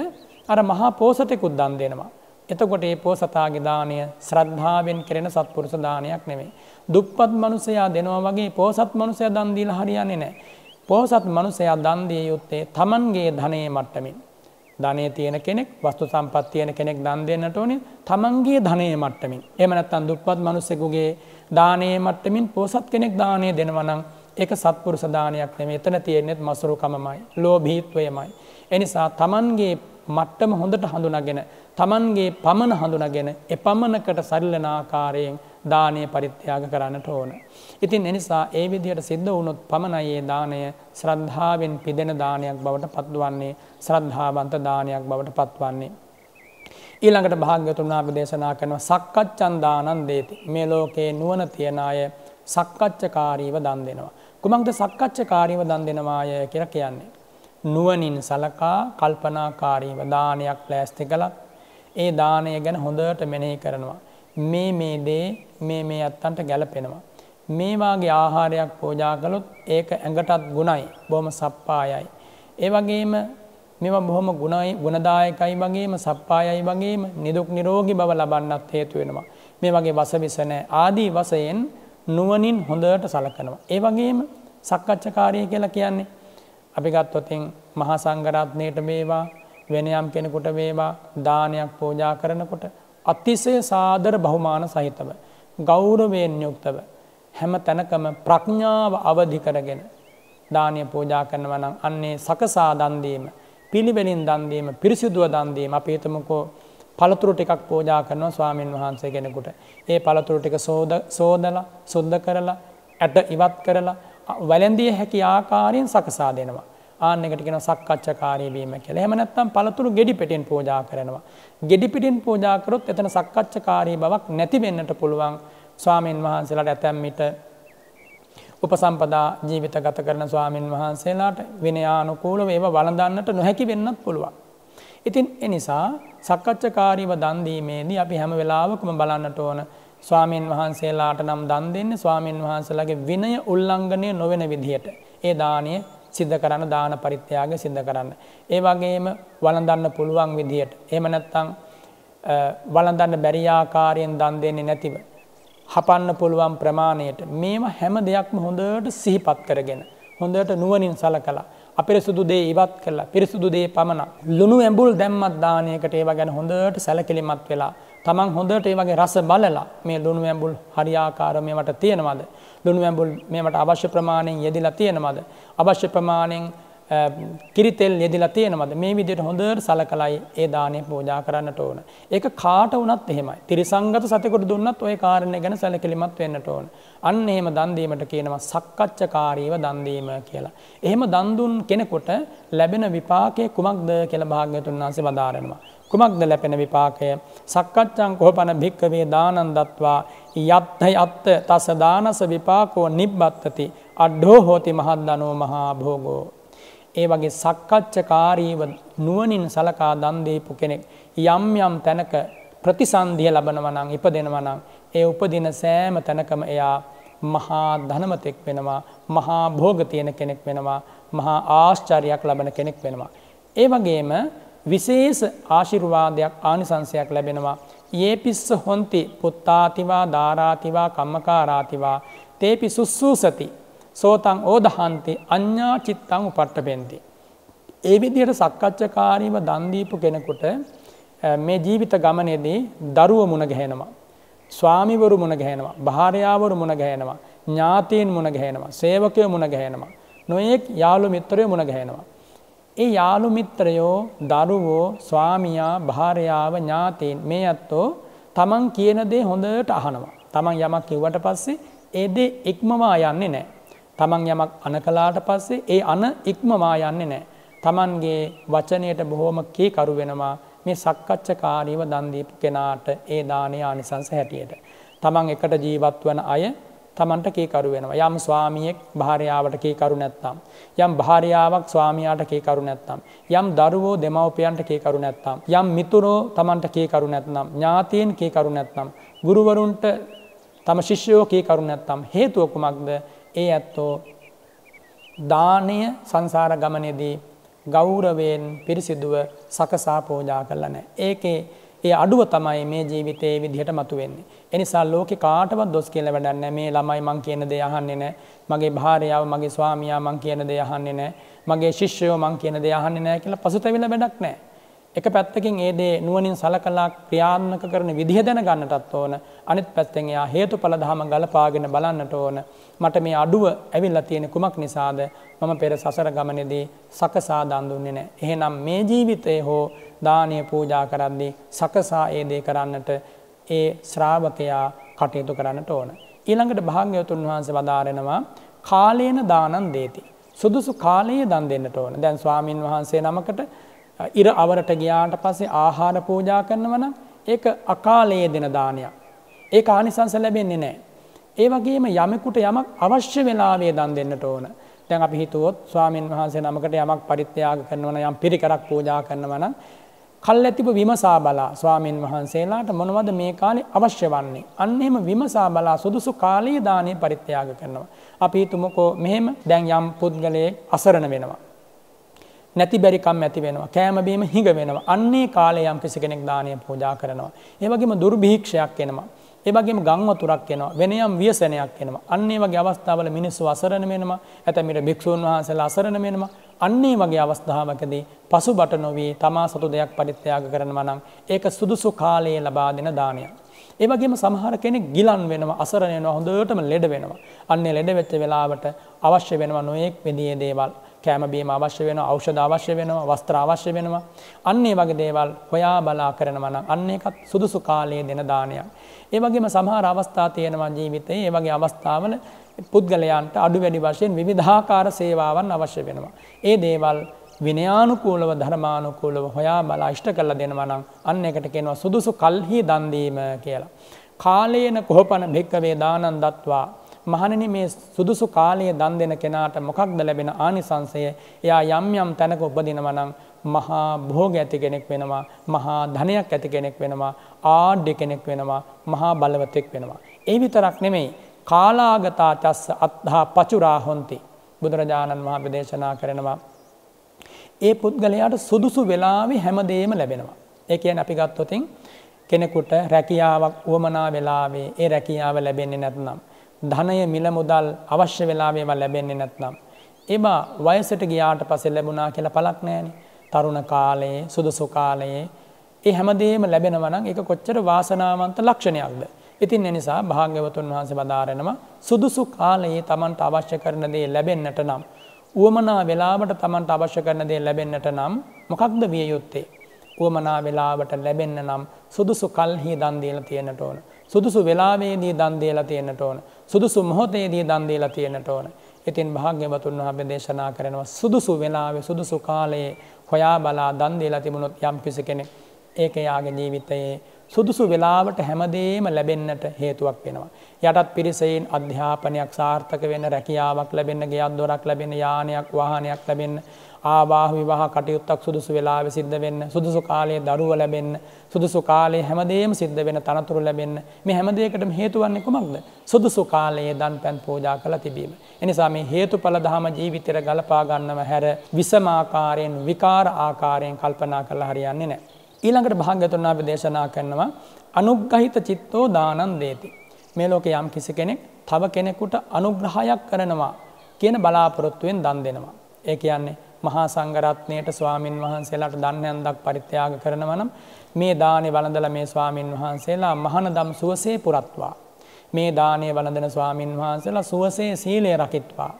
අර මහා පෝසතෙකුත් දන් දෙනවා. එතකොට මේ පෝසතාගේ දාණය ශ්‍රද්ධාවෙන් කෙරෙන සත්පුරුෂ දානයක් නෙමෙයි. දුප්පත් මනුසයා දෙනවා වගේ පෝසත් මනුසය දන්දීල හරියන්නේ නෑ. පෝසත් මනුසයා දන්දිය යුත්තේ තමන්ගේ ධනය මට්ටමින්. ධනය තියෙන කෙනෙක් වස්තු සම්පත් තියෙන කෙනෙක් දන් දෙන්නට ඕනේ තමන්ගේ ධනය මට්ටමින් එම නැත්තම් දුප්පත් මනුස්සෙකුගේ දානයේ මට්ටමින් පෝසත් කෙනෙක් දානය දෙනවා නම් ඒක සත්පුරුෂ දානයක් නෙමෙයි එතන තියෙන්නේ මසුරුකමමයි ලෝභීත්වයමයි එනිසා තමන්ගේ මට්ටම හොඳට හඳුනාගෙන තමන්ගේ පමන හඳුනාගෙන එපමණකට සරිලන ආකාරයෙන් දානය පරිත්‍යාග කරන්නට ඕන. ඉතින් එනිසා ඒ විදිහට සිද්ධ වුණොත් පමණයේ දානය ශ්‍රද්ධාවෙන් පිදෙන දානයක් බවට පත්වන්නේ ශ්‍රද්ධාවන්ත දානයක් බවට පත්වන්නේ. ඊළඟට භාග්‍යතුනාග දේශනා කරනව සක්කච්චන්දානන් දේති මේ ලෝකයේ නුවන තියෙන අය සක්කච්ඡකාරීව දන් දෙනවා. කුමක්ද සක්කච්ඡකාරීව දන් දෙනවාය කියලා කියන්නේ. නුවණින් සලකා කල්පනාකාරීව දානයක් ලෑස්ති කළත් ඒ දානය ගැන හොඳට මෙනෙහි කරනවා. මේ මේ දේ මේ මේ අත්තන්ට ගැලපෙනවා. මේවාගේ ආහාරයක් පෝජා කළොත් ඒක ඇඟටත් ගුණයි බොහොම සප්පායයි. ඒ වගේම මෙවා බොහොම ගුණයි ගුණදායකයි වගේම සප්පායයි වගේම නිදුක් නිරෝගී බව ලබන්නත් හේතු වෙනවා. මේ වගේ වසවිස නැහැ. ආදී වශයෙන් නුවණින් හොඳට සලකනවා. ඒ වගේම සක්කච්ඡකාරය කියලා කියන්නේ අපි ගත්තොතින් මහා සංඝ රත්නයේට වේවා වෙනයම් කෙනෙකුට වේවා දානයක් පෝජා කරනකොට අතිසය සාදර බහුමාන සහිතව. ගෞරවයෙන් යුක්තව. හැම තැනකම ප්‍රඥාව අවධි කරගෙන. දානය පෝජා කරනව නම් අන්නේ සකසා දන්දීම. පිළිවෙලින් දන්දීම පිරිසිදුව දන්දීම අප හිතමකෝ පළතුරු ටිකක් පෝජා කරනවා ස්වාමීන් වහන්සේ කෙනෙකුට. ඒ පළතුරු ටික සෝදලා සුද්ධ කරලා ඇට ඉවත් කරලා වැලැන්දිය හැකි ආකාරයෙන් සකසා දෙනවා. ආනෙකට කෙන සක්කච්ඡකාරී වීම කියලා. එහෙම නැත්නම් පළතුරු ගෙඩි පිටින් පූජා කරනවා. ගෙඩි පිටින් පූජා කරොත් එතන සක්කච්ඡකාරී බවක් නැති වෙන්නට පුළුවන්. ස්වාමින් වහන්සේලාට ඇතැම් විට උපසම්පදා ජීවිත ගත කරන ස්වාමින් වහන්සේලාට විනයානුකූලව ඒව වළඳන්නට නොහැකි වෙන්නත් පුළුවන්. ඉතින් එනිසා සක්කච්ඡකාරීව දන් දීමේදී අපි හැම වෙලාවකම බලන්නට ඕන ස්වාමීන් වහන්සේලාට නම් දන් දෙන්නේ ස්වාමීන් වහන්සේලාගේ විනය උල්ලංඝනය නොවන විදිහට ඒ දානීය සිද්ධ කරන්න දාන පරිත්‍යාග සිද්ධ කරන්න. ඒ වගේම වලඳන්න පුළුවන් විදිහට. එහෙම නැත්නම් වලඳන්න බැරි ආකාරයෙන් දන් දෙන්නේ නැතිව හපන්න පුළුවන් ප්‍රමාණයට මේවා හැම දෙයක්ම හොඳට සිහිපත් කරගෙන හොඳට නුවණින් සලකලා අපිරිසුදු දේ ඉවත් කළා පිරිසුදු දේ පමණක් ලුණු ඇඹුල් දැම්මත් දානයකට ඒවා ගැන හොඳට සැලකිලිමත් වෙලා තමන් හොඳට ඒ වගේ රස බලලා මේ ලුණු ඇඹුල් හරියාකාර මේවට තියෙනවද ලුණු ඇඹුල් මේමට අවශ්‍ය ප්‍රමාණයෙන් යෙදිලා තියෙනවද අවශ්‍ය ප්‍රමාණයෙන් කිරිතෙල් යෙදිලා තියෙනවද මේ විදිහට හොඳට සලකලයි ඒ දාණය පූජා කරන්නට ඕන. ඒක කාට වුණත් එහෙමයි. ත්‍රිසංගත සතෙකුට දුන්නත් ওই කාරණේ ගැන සැලකිලිමත් වෙන්නට ඕන. අන්න එහෙම දන් දීමට කියනවා සක්කච්ඡකාරීව දන් දීම කියලා. එහෙම දන් දුන් කෙනෙකුට ලැබෙන විපාකය කුමක්ද කියලා භාග්‍යවතුන් වහන්සේ වදාරනවා. කුමක්ද ලැබෙන විපාකය? සක්කච්ඡං කොහපන භික්කවේ දානන් දත්වා යත්හ අත්ත තස දානස විපාකෝ නිබ්බත්තති අඩ්ඩෝ හෝති මහත් දනෝ මහා භෝගෝ. ඒ වගේ සක්කච්ඡකාරීව නුවනින් සලකා දන්දීපු කෙනෙක් යම් යම් තැනක ප්‍රතිසන්දිය ලබනවනං ඉපදෙනවනං ඒ උපදින සෑම තැනකම එයා මහා ධනමතෙක් වෙනවා මහා භෝග තියෙන කෙනෙක් වෙනවා මහා ආශ්චාරයක් ලබන කෙනෙක් වෙනවා. ඒ වගේම විශේෂ ආශිර්වාදයක් ආනිසංසයක් ලැබෙනවා ඒපිස්ස හොන්ති පුත්තාතිවා ධාරාතිවා කම්මකාරාතිවා තේපි සුස්සූසති සෝතං ඕදහන්ති අඤ්ඥා චිත්තං උපට්ටපෙන්ති. ඒ විදියට සක්කච්ඡකාරීව දන්දීපු කෙනෙකුට මේ ජීවිත ගමනේදී දරුව මුණගැහෙනවා. ස්වාමිවරු මුණගැහෙනවා භාරයාවරු මුණගැහෙනවා ඥාතීන් මුණගැහෙනවා සේවකය මුණගැහෙනවා නොයෙක් යාලු මිත්‍රය මුණගැහෙනවා. ඒ යාළු මිත්‍රයෝ දරුවෝ ස්වාමියා භාරයාව ඥාතීන් මේ අත්තෝ තමන් කියන දේ හොඳට අහනවා. තමන් යමක් කිව්වට පස්සේ ඒ දේ ඉක්මවා යන්නේ නැහැ. තමන් යමක් අන කළාට පස්සේ ඒ අන ඉක්මවා යන්නේ නැහැ. තමන්ගේ වචනයට බොහොම කීකරු වෙනවා. මේ සක්කච්ඡකාරීව දන් දීපු කෙනාට ඒ දානය ආනිසංස හැටියට. තමන් එකට ජීවත් වන අය තමන්ට කේකරු වෙනවා. යම් ස්වාමියෙක් භාර්යාවට කේකරු නැත්නම්, යම් භාර්යාවක් ස්වාමියාට කේකරු නැත්නම්, යම් දරුවෝ දෙමව්පියන්ට කේකරු නැත්නම්, යම් මිතුරෝ තමන්ට කේකරු නැත්නම්, ඥාතීන් කේකරු නැත්නම්, ගුරුවරුන්ට තම ශිෂ්‍යයෝ කේකරු නැත්නම් හේතුව කුමක්ද? ඒ ඇත්තෝ දානය සංසාර ගමනේදී ගෞරවයෙන් පිරිසිදුව සකසා පෝජා කළා නැහැ. ඒකේ ඒ අඩුව තමයි මේ ජීවිතයේ විදිහට මතුවෙන්නේ. එනිසා ලෝකේ කාටවත් දොස් කියලා වැඩක් නැහැ. මේ ළමයි මං කියන දේ අහන්නේ නැහැ. මගේ භාර්යාව, මගේ ස්වාමියා මං කියන දේ අහන්නේ නැහැ. මගේ ශිෂ්‍යයෝ මං කියන දේ අහන්නේ නැහැ කියලා පසුතැවිලා වැඩක් නැහැ. එක පැත්තකින් ඒ දේ නුවණින් සලකලා ක්‍රියාත්මක කරන විදිහ දැනගන්නටත් ඕන. අනිත් පැත්තෙන් එයා හේතුඵල ධම ගලපාගෙන බලන්නට ඕන. මට මේ අඩුව ඇවිල්ලා තියෙන කුමක් නිසාද? මම පෙර සසර ගමනේදී සකසා දන් දුන්නේ නැහැ. එහෙනම් මේ ජීවිතේ හෝ දානය පූජා කරද්දී සකසා ඒ දේ කරන්නට ඒ ශ්‍රාවකයා කටයුතු කරන්නට ඕන. ඊළඟට භාග්‍යවතුන් වහන්සේ වදාරෙනවා කාලේන දානන් දේති. සුදුසු කාලයේ දන් දෙන්නට ඕන. දැන් ස්වාමින් වහන්සේ නමකට ඉර අවරට ගියාට පස්සේ ආහාර පූජා කරනව නම් ඒක අකාලයේ දෙන දානයක්. ඒක ආනිසංස ලැබෙන්නේ නැහැ. ඒ වගේම යමෙකුට යමක් අවශ්‍ය වෙලාවේ දන් දෙන්නට ඕන. දැන් අපි හිතුවොත් ස්වාමින් වහන්සේ නමකට යමක් පරිත්‍යාග කරනවා නම් යම් පිරිකරක් පූජා කරනවා නම් කල් ඇතිබ විමසා බලා ස්වාමීන් වහන්සේලාට මොනවද මේ කාලේ අවශ්‍ය වන්නේ. අන්න එහෙම විමසා බලා සුදුසු කාලයේ දානය පරිත්‍යාග කරනවා. අපි හිතමුකෝ මෙහෙම දැන් යම් පුද්ගලයෙක් අසරණ වෙනවා. නැති බැරිකම් ඇති වෙනවා. කෑම බීම හිඟ වෙනවා. අන්නේ කාලේ යම් කිසි කෙනෙක් දානය පූජා කරනවා. ඒ වගේම දුර්භීක්ෂයක් එනවා. ඒවගේම ගං වතුරක් එනවා වෙන යම් ව්‍යසනයක් එනවා. අන්න ඒ වගේ අවස්ථාවල මිනිස්සු අසරණ වෙනවා. ඇතැමිට භික්ෂුන් වහන්සේලා අසරණ වෙනවා. අන්න ඒ වගේ අවස්ථාවකදී පසුබට නොවී තමා සතු දෙයක් පරිත්‍යාග කරනවා නම් ඒක සුදුසු කාලයේ ලබා දෙන දානයක්. ඒ වගේම සමහර කෙනෙක් ගිලන් වෙනවා අසරණ වෙනවා හොඳටම ලෙඩ වෙනවා. අන්නේ ලෙඩ වෙච්ච වෙලාවට අවශ්‍ය වෙනවා නොයෙක් විදිහේ දේවල්. කෑම බීම අවශ්‍ය වෙනවා ඖෂධ අවශ්‍ය වෙනවා වස්ත්‍ර අවශ්‍ය වෙනවා අන්න ඒ වගේ දේවල් හොයා බලා කරනවා නම් අන්න ඒකත් සුදුසු කාලයේ දෙන දානයක්. ඒ වගේම සමහර අවස්ථා තියෙනවා ජීවිතයේ ඒ වගේ අවස්ථාවල පුද්ගලයන්ට අඩු වැඩි වශයෙන් විවිධාකාර සේවාවන් අවශ්‍ය වෙනවා. ඒ දේවල් විනයානුකූලව ධර්මානුකූලව හොයා බලා ඉෂ්ට කරලා දෙනවා නම් අන්න එකට කියනවා සුදුසු කල්හි දන් දීම කියලා. කාලේන කොහපන භික්කවේ දානන් දත්වා මහණනි මේ සුදුසු කාලයේ දන් දෙන කෙනාට මොකක්ද ලැබෙන ආනිසංසය? එයා යම් යම් තැනක උපදිනවා නම් මහා භෝග ඇති කෙනෙක් වෙනවා, මහා ධනයක් ඇති කෙනෙක් වෙනවා, ආඩ්‍ය කෙනෙක් වෙනවා, මහා බලවතෙක් වෙනවා. ඒ විතරක් නෙමෙයි කාලාගතා චස්ස අත්හා පචුරා හොಂತಿ. බුදුරජාණන් වහන්සේ දේශනා කරනවා. ඒ පුද්ගලයාට සුදුසු වෙලාවේ හැමදේම ලැබෙනවා. ඒ කියන්නේ අපි ගත්තොතින් කෙනෙකුට රැකියාවක් වුවමනා වෙලාවේ ඒ රැකියාව ලැබෙන්නේ නැත්නම් ධනය මිල මුදල් අවශ්‍ය වෙලාවේම ලැබෙන්නේ නැත්නම්. ඒවා වයසට ගියාට පස්සේ ලැබුණා කියලා පළක් නැහැනේ. තරුණ කාලයේ සුදුසු කාලයේ ඒ හැමදේම ලැබෙනවා නම් ඒක කොච්චර වාසනාවන්ත ලක්ෂණයක්ද. ඉතින් ඒ නිසා භාග්‍යවතුන් වහන්සේ බදාරනවා සුදුසු කාලයේ Tamanට අවශ්‍ය කරන දේ ලැබෙන්නට නම් උවමනා වෙලාවට Tamanට අවශ්‍ය කරන දේ ලැබෙන්නට නම් මොකක්ද විය යුත්තේ? උවමනා වෙලාවට ලැබෙන්න නම් සුදුසු කල්හි දන් දීලා තියෙන්නට ඕන. සුදුසු වෙලාවේදී දන් දීලා තියෙන්නට ඕන. සුදුසු මොහොතේදී දන් දීලා තියෙන්නට ඕන. ඉතින් භාග්‍යවතුන් වහන්සේ දේශනා කරනවා සුදුසු වෙලාවේ සුදුසු කාලයේ හොයා බලා දන් දීලා තිබුණොත් යම්කිසි කෙනෙක් ඒක යාගේ ජීවිතයේ සුදුසු වෙලාවට හැමදේම ලැබෙන්නට හේතුවක් වෙනවා. යටත් පිරිසයින් අධ්‍යාපනයක් සාර්ථක වෙන රැකියාවක් ලැබෙන ගෙයක් දොරක් ලැබෙන යානයක් වාහනයක් ලැබෙන්න ආවාහ විවාහ කටයුත්තක් සුදුසු වෙලාවෙ සිද්ධ වෙන්න සුදුසු කාලයේ දරුව ලැබෙන්න සුදුසු කාලයේ හැමදේම සිද්ධ වෙන තනතුරු ලැබෙන්න මේ හැම දෙයකටම හේතු වන්නේ කුමක්ද සුදුසු කාලයේ දන්පැන් පූජා කළා තිබීම එනිසා මේ හේතුඵල ධම ජීවිතයට ගලපා ගන්නව හැර විසම ආකාරයෙන් විකාර ආකාරයෙන් කල්පනා කළා හරියන්නේ නැහැ ඊළඟට භාග්‍යතුන් වහන්සේ දේශනා කරනවා අනුග්‍රහිත චිත්තෝ දානං දේති මේ ලෝකේ යම් කිසි කෙනෙක් තව කෙනෙකුට අනුග්‍රහයක් කරනවා කියන බලාපොරොත්තුවෙන් දන් දෙනවා. ඒ කියන්නේ මහා සංඝරත්නයට ස්වාමින් වහන්සේලාට දන්යන්දක් පරිත්‍යාග කරනවා නම් මේ දානේ වළඳලා මේ ස්වාමින් වහන්සේලා මහානදම් සුවසේ පුරත්වා. මේ දානේ වළඳන ස්වාමින් වහන්සේලා සුවසේ සීලය රකිත්වා.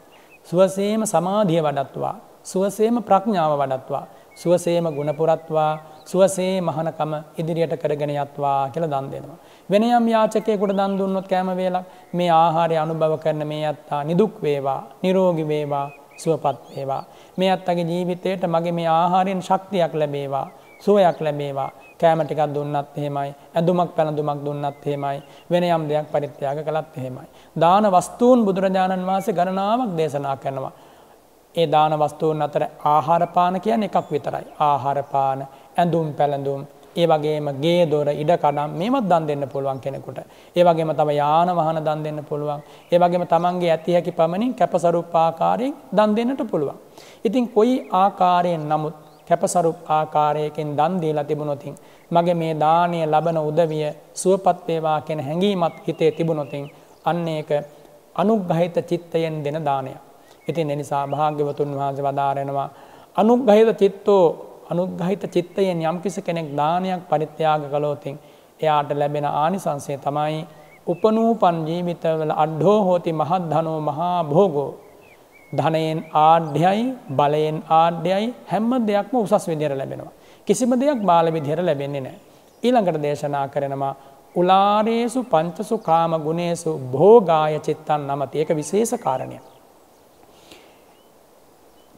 සුවසේම සමාධිය වඩත්වා. සුවසේම ප්‍රඥාව වඩත්වා. සුවසේම ගුණ පුරත්වා සුවසේ මහනකම ඉදිරියට කරගෙන යත්වා කියලා දන් දෙනවා. වෙන යම් යාචකයෙකුට දන් දුන්නොත් කෑම වේලක් මේ ආහාරය අනුභව කරන මේ අත්තා නිදුක් වේවා, නිරෝගී වේවා, සුවපත් වේවා. මේ අත්තගේ ජීවිතයට මගේ මේ ආහාරයෙන් ශක්තියක් ලැබේවා, සුවයක් ලැබේවා. කෑම ටිකක් දුන්නත් එහෙමයි ඇඳුමක් පැළඳුමක් දුන්නත් එහෙමයි වෙන යම් දෙයක් පරිත්‍යාග කළත් එහෙමයි දාන වස්තුන් බුදුරජාණන් වහන්සේ ගණනාවක් දේශනා කරනවා ඒ දාන වස්තුන් අතර ආහාර පාන කියන්නේ එකක් විතරයි ආහාර පාන ඇඳුම් පැළඳුම් ඒ වගේම ගේ දොර ඉඩකඩම් මේවත් දන් දෙන්න පුළුවන් කෙනෙකුට. ඒ වගේම තම යාන වාහන දන් දෙන්න පුළුවන්. ඒ වගේම තමන්ගේ ඇති හැකි පමණින් කැපසරුප් ආකාරයෙන් දන් දෙන්නට පුළුවන්. ඉතින් කොයි ආකාරයෙන් නමුත් කැපසරුප් ආකාරයකින් දන් දීලා තිබුණොතින් මගේ මේ දානය ලබන උදවිය සුවපත් වේවා කියන හැඟීමත් හිතේ තිබුණොතින් අන්න ඒක අනුග්‍රහිත චිත්තයෙන් දෙන දානයක්. ඉතින් ඒ නිසා භාග්‍යවතුන් වහන්සේ වදාරනවා අනුග්‍රහිත චිත්තෝ අනුද්ගහිත චිත්තයෙන් යම්කිසි කෙනෙක් දානයක් පරිත්‍යාග කළෝතින් එයාට ලැබෙන ආනිසංසය තමයි උපනූපන් ජීවිතවල අඩ්ඩෝ හෝති මහත් ධනෝ මහා භෝගෝ ධනයෙන් ආඩ්‍යයි බලයෙන් ආඩ්‍යයි හැම්ම දෙයක්ම උසස් විදිර ලැබෙනවා. කිසිම දෙයක් බාල විදිහර ලැබෙන්නේ නෑ. ඊළඟට දේශනා කරනවා උලාරේසු පංචසු කාම ගුණේසු භෝගාය චිත්තන් නමති ඒක විශේෂ කාරණයක්.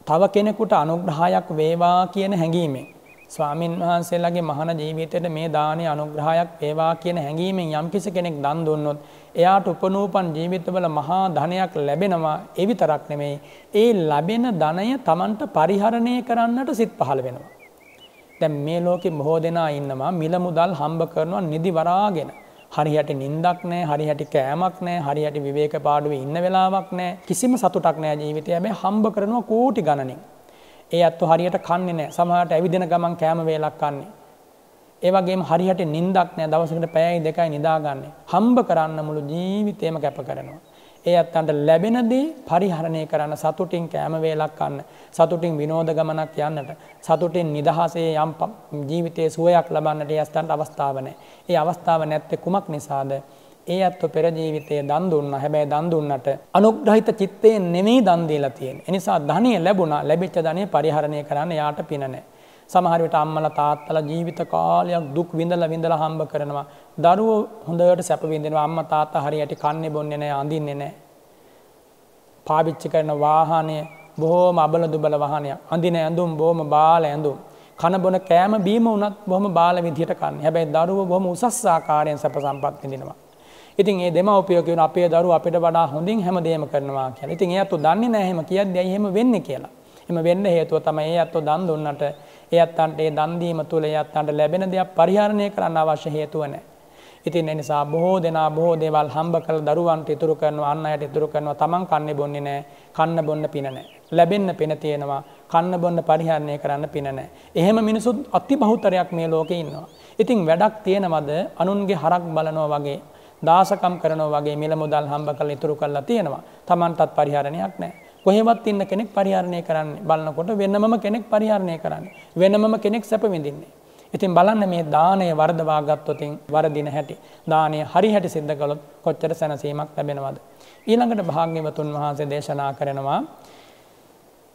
තව කෙනෙකුට අනුග්‍රහයක් වේවා කියන හැඟීමෙන් ස්වාමින් වහන්සේලාගේ මහාන ජීවිතයට මේ දානය අනුග්‍රහයක් වේවා කියන හැඟීමෙන් යම්කිසි කෙනෙක් දන් දුන්නොත් එයාට උපනූපන් ජීවිතවල මහා ධනයක් ලැබෙනවා ඒ විතරක් නෙමෙයි ඒ ලැබෙන ධනය Tamanට පරිහරණය කරන්නට සිත් පහළ වෙනවා දැන් මේ ලෝකෙ බොහෝ දෙනා ඉන්නවා මිල මුදල් හම්බ කරනවා නිදි වරාගෙන හරියට නින්දක් නෑ හරිහැටි කෑමක් නෑ හරියට විවේක පාඩුවේ ඉන්න වෙලාවක් නෑ කිසිම සතුටක් නෑ ජීවිතය මේ හම්බ කරනවා කෝටි ගණනින්. ඒ අත්තු හරියට කන්නේ නෑ සමහට ඇවිදින ගමන් කෑම වේලක් කන්නේ. ඒවගේ හරියට නින්දක් නෑ දවසකට පැෑයි දෙකයි නිදාගන්නේ හම්බ කරන්න මුළු ජීවිතයම කැප කරනවා. ඒ අත්තන්ට ලැබෙනදී පරිහරණය කරන්න සතුටින් කෑම වේලක් ගන්න සතුටින් විනෝද ගමනක් යන්නට සතුටින් නිදහසේ යම් ජීවිතයේ සුවයක් ලබන්නට ඒ අත්තන්ට අවස්ථාව නැහැ. ඒ අවස්ථාව නැත්තේ කුමක් නිසාද? ඒ අත්ව පෙර ජීවිතයේ දන් දුන්නා. හැබැයි දන් දුන්නට අනුග්‍රහිත චිත්තයෙන් නෙමෙයි දන් දීලා තියෙන්නේ. ඒ නිසා ධනිය ලැබුණා. ලැබිච්ච ධනිය පරිහරණය කරන්න යාට පින නැහැ. සමහර විට අම්මලා තාත්තලා ජීවිත කාලයක් දුක් විඳලා විඳලා හම්බ කරනවා. දරුවෝ හොඳට සැපවිඳෙනවා අම්ම තාත්තා හරියට කන්නේ බොන්නේ නැහැ අඳින්නේ නැහැ. පාවිච්චි කරන වාහනය බොහොම අබල දුබල වාහනයක්. අඳින ඇඳුම් බොහොම බාල ඇඳුම්. කන බොන කෑම බීම වුණත් බොහොම බාල විදිහට කන්නේ. හැබැයි දරුවෝ බොහොම උසස් ආකාරයෙන් සැප සම්පත් විඳිනවා. ඉතින් ඒ දෙමව්පියෝ කියන අපේ දරුවෝ අපිට වඩා හොඳින් හැමදේම කරනවා කියලා. ඉතින් ඒ අතෝ දන්නේ නැහැ එහෙම කියද්දී ඇයි එහෙම වෙන්නේ කියලා. එම වෙන්න හේතුව තමයි ඒ අතෝ දන් දුන්නට ඒ අත්තන්ට ඒ දන් දීම තුළ ඒ අත්තන්ට ලැබෙන දේක් පරිහරණය කරන්න අවශ්‍ය හේතුව නැහැ. ඉතින් ඒ නිසා බොහෝ දෙනා බොහෝ දේවල් හම්බ කළ දරුවන්ට ඉතුරු කරනවා අන් අයට ඉතුරු කරනවා තමන් කන්නේ බොන්නේ නැහැ කන්න බොන්න පින නැහැ ලැබෙන්න පින තියෙනවා කන්න බොන්න පරිහරණය කරන්න පින නැහැ එහෙම මිනිසුත් අතිබහුතරයක් මේ ලෝකේ ඉන්නවා ඉතින් වැඩක් තියෙනවද අනුන්ගේ හරක් බලනවා වගේ දාසකම් කරනවා වගේ මිල මුදල් හම්බ කරලා ඉතුරු කරලා තියෙනවා තමන්ටත් පරිහරණයක් නැහැ කොහෙවත් ඉන්න කෙනෙක් පරිහරණය කරන්නේ බලනකොට වෙනමම කෙනෙක් පරිහරණය කරන්නේ වෙනමම කෙනෙක් සැප විඳින්නේ ඉතින් බලන්න මේ දානය වර්ධවා ගත්තොතින් වරදින හැටි. දානය හරි හැටි සිද්ධ කළොත් කොච්චර සැනසීමක් ලැබෙනවද. ඊළඟට භාග්‍යවතුන් වහන්සේ දේශනා කරනවා.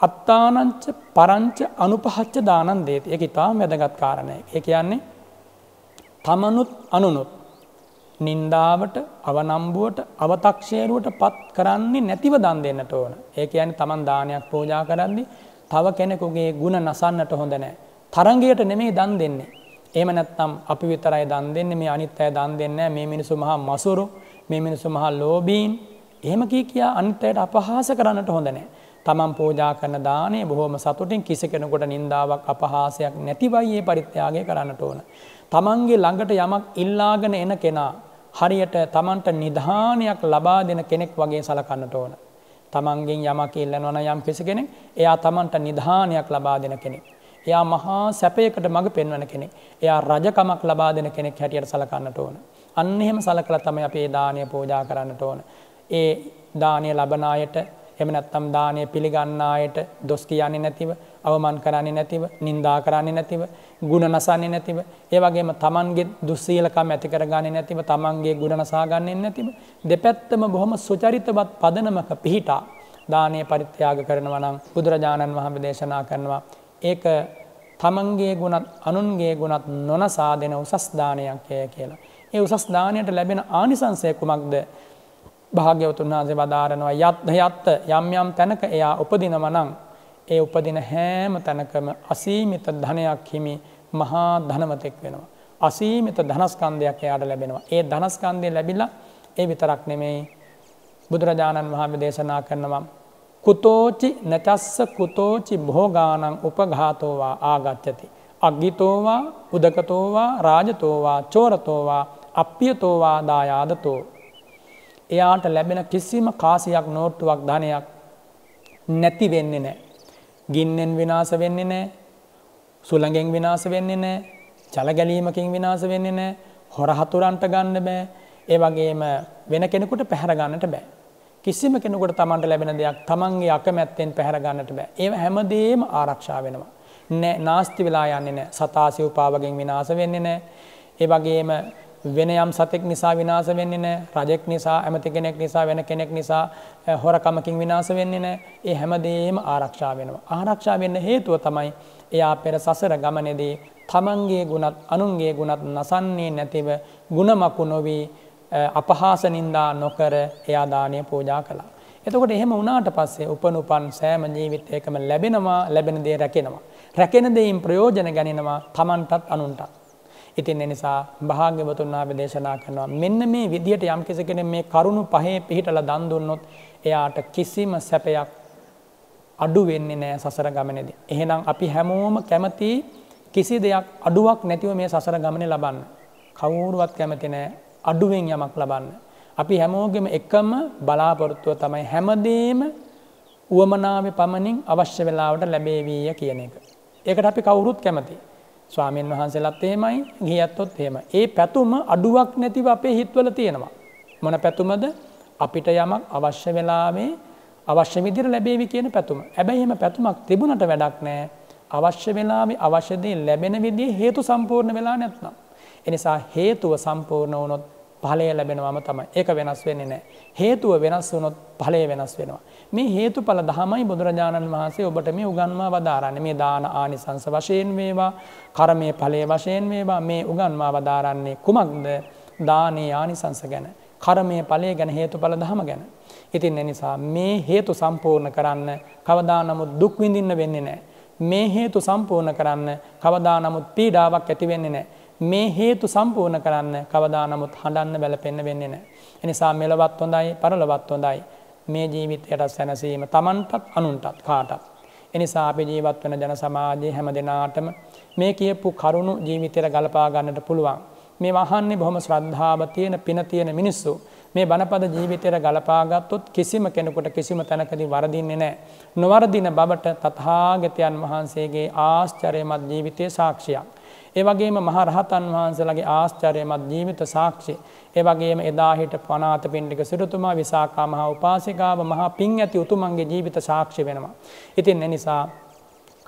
අත්තානංච පරංච අනුපහච්ච දානන් දේත එක ඉතා වැදගත් කාරණය. ඒ කියන්නේ තමනුත් අනුනුත් නින්දාවට අවනම්බුවට අවතක්ෂේරුවට පත් කරන්නේ නැතිව දන් දෙන්නට ඕන. ඒ කියන්නේ තමන් දානයක් පෝජා කරන්නේ තව කෙනෙකුගේ ಗುಣ නසන්නට හොඳ නෑ. තරංගයට නෙමේ දන් දෙන්නේ. ඒම නැත්තම් අපි විතරයි දන් දෙන්න මේ අනිත් අය දන් දෙන්න මේ මිනිසු මහා මසුරු මේ මිනිසු මහා ලෝබීන් එහෙම කී කියා අනිත්යට අපහාස කරන්නට හොඳනෑ. තමන් පෝජා කරන දානය බොහොම සතුටින් කිසි කෙනකොට නින්දාවක් අපහාසයක් නැතිවයියේ පරිත්‍යාගය කරන්නට ඕන. තමන්ගේ ළඟට යමක් ඉල්ලාගෙන එන කෙනා හරියට තමන්ට නිධානයක් ලබා දෙන කෙනෙක් වගේ සලකන්නට ඕන. තමන්ගෙන් යමක් ඉල්ලනවන යම් කිසි කෙනෙක් එයා තමන්ට නිධානයක් ලබා දෙන කෙනෙක්. එයා මහා සැපයකට මඟ පෙන්වන කෙනෙක්. එයා රජකමක් ලබා දෙන කෙනෙක් හැටියට සලකන්නට ඕන. අන්න එහෙම සලකලා තමයි අපි මේ දානය පූජා කරන්නට ඕන. ඒ දානය ලබන අයට එහෙම නැත්නම් දානය පිළිගන්න අයට දොස් කියන්නේ නැතිව, අවමන් කරන්නේ නැතිව, නිඳා කරන්නේ නැතිව, ಗುಣ නසන්නේ නැතිව, ඒ වගේම Tamanගේ දුස්සීලකම් ඇති කරගන්නේ නැතිව, Tamanගේ ಗುಣ නසා ගන්නෙ නැතිව, දෙපැත්තම බොහොම සුචරිතවත් පදනමක පිහිටා දානය පරිත්‍යාග කරනවා නම් බුදුරජාණන් වහන්සේ දේශනා කරනවා. ඒක තමන්ගේ ගුණත් අනුන්ගේ ගුණත් නොනසා දෙන උසස් දානයක් යය කියලා. ඒ උසස් දානයට ලැබෙන ආනිසංසය කුමක්ද භාග්‍යවතුන් වහන්සේ වදාරනවා යත් යත්ත යම් යම් තැනක එයා උපදිනව නම් ඒ උපදින හැම තැනකම අසීමිත ධනයක් හිමි මහා ධනවතෙක් වෙනවා. අසීමිත ධනස්කන්ධයක් එයාට ලැබෙනවා. ඒ ධනස්කන්ධය ලැබිලා ඒ විතරක් නෙමෙයි බුදුරජාණන් වහන්සේ දේශනා කරනවා කුතෝචි නැචස්ස කුතෝචි බොහෝගානං උපඝාතෝවා ආගච්චති. අග්ගිතෝවා උදකතෝවා රාජතෝවා චෝරතෝවා අප්‍යතෝවා දායාදතෝ. එයාට ලැබෙන කිසිම කාසියක් නෝට්ටුවක් ධනයක් නැති වෙන්නේ නෑ. ගින්නෙන් විනාස වෙන්නේ නෑ සුළඟෙන් විනාස වෙන්නේ නෑ චලගැලීමකින් විනාස වෙන්නේ නෑ හොරහතුරන්ට ගන්න බෑ ඒ වගේම වෙන කෙනෙකුට පැහැරගන්නට බෑ. කිසිම කෙනෙකුට තමන්ට ලැබෙන දෙයක් තමන්ගේ අකමැත්තෙන් පැහැරගන්නට බෑ ඒ හැමදේම ආරක්ෂා වෙනවා. නෑ නාස්ති වෙලා යන්නේ නෑ සතාසි උපාවගෙන් විනාස වෙන්නේ නෑ. ඒ වගේම වෙන යම් සතෙක් නිසා විනාස වෙන්නේ නෑ රජෙක් නිසා ඇමති කෙනෙක් නිසා වෙන කෙනෙක් නිසා හොරකමකින් විනාස වෙන්නේ නෑ ඒ හැමදේම ආරක්ෂා වෙනවා. ආරක්ෂා වෙන්න හේතුව තමයි එයා පෙර සසර ගමනේදී තමන්ගේ ගුණත් අනුන්ගේ ගුණත් නසන්නේ නැතිව ಗುಣමකු නොවී අපහාස නින්දා නොකර එයා දානය පූජා කළා. එතකොට එහෙම වුණාට පස්සේ උපනුපන් සෑම ජීවිතයකම ලැබෙනවා ලැබෙන දේ රැකෙනවා. රැකෙන දෙයින් ප්‍රයෝජන ගැනෙනවා තමන්ටත් අනුන්ටත්. ඉතින් එනිසා භාග්‍යවතුන් වහන්සේ දේශනා කරනවා මෙන්න මේ විදියට යම් කෙනෙක් මේ කරුණු පහේ පිහිටලා දන් දුන්නොත් එයාට කිසිම සැපයක් අඩු වෙන්නේ නැහැ සසර ගමනේදී. එහෙනම් අපි හැමෝම කැමති කිසි දෙයක් අඩුවක් නැතිව මේ සසර ගමනේ ලබන්න. කවුරුවත් කැමති නැහැ අඩුවෙන් යමක් ලබන්න. අපි හැමෝගෙම එකම බලාපොරොත්තුව තමයි හැමදේම වුවමනාව පමණින් අවශ්‍ය වෙලාවට ලැබේවීය කියන එක. ඒකට අපි කවුරුත් කැමති. ස්වාමීන් වහන්සේලත් එහෙමයි ගියත්තොත් එහෙම. ඒ පැතුම අඩුවක් නැතිව අපේ හිත්වල තියෙනවා. මොන පැතුමද අපිට යමක් අවශ්‍ය වෙලාවේ අවශ්‍ය විදිර ලැබේවි කියන පැතුම. ඇබැයි එහෙම පැතුමක් තිබුණට වැඩක් නෑ. අවශ්‍ය වෙලාවේ අවශ්‍යදේ ලැබෙන විදිේ හේතු සම්පූර්ණ වෙලා නැත්නම්. එනිසා හේතුව සම්පූර්ණ වුණොත් ඵලය ලැබෙනවම තමයි. ඒක වෙනස් වෙන්නේ නැහැ. හේතුව වෙනස් වුණොත් ඵලය වෙනස් වෙනවා. මේ හේතුඵල ධමයි බුදුරජාණන් වහන්සේ ඔබට මේ උගන්වා වදාරන්නේ. මේ දාන ආනිසංස වශයෙන් වේවා, කර්මයේ ඵලයේ වශයෙන් වේවා මේ උගන්වා වදාරන්නේ කුමක්ද? දානේ ආනිසංස ගැන, කර්මයේ ඵලයේ ගැන, හේතුඵල ධම ගැන. ඉතින් ඒ නිසා මේ හේතු සම්පූර්ණ කරන්න කවදා නමුත් දුක් විඳින්න වෙන්නේ නැහැ. මේ හේතු සම්පූර්ණ කරන්න කවදා නමුත් පීඩාවක් ඇති වෙන්නේ නැහැ. මේ හේතු සම්පූර්ණ කරන්න කවදා නමුත් හඬන්න බැලපෙන්න වෙන්නේ නෑ. එනිසා මෙලවත් හොඳයි පරලවත් හොඳයි මේ ජීවිතයට සැනසීම තමන්ටත් අනුන්ටත් කාටත්. එනිසා අපි ජීවත් වන ජන සමාජයේ හැම දෙනාටම මේ කියපු කරුණු ජීවිතයට ගලපා ගන්නට පුළුවන්. මේ වහන්නේ බොහොම ශ්‍රද්ධාව තියෙන පින තියෙන මිනිස්සු. මේ බණපද ජීවිතයට ගලපාගත්තොත් කිසිම කෙනෙකුට කිසිම තැනකදී වරදින්නේ නෑ. නොවරදින බවට තතාගතයන් වහන්සේගේ ආශ්චරයමත් ජීවිතය සාක්ෂයක්. ඒ වගේම මහරහතන් වහන්සේලාගේ ආශ්චර්යමත් ජීවිත සාක්ෂි. ඒ වගේම එදා හිට පනාත පින්ඩික සිටුතුමා විසාකා මහා උපාසිකාව මහා පිං ඇති උතුමන්ගේ ජීවිත සාක්ෂි වෙනවා. ඉතින් එනිසා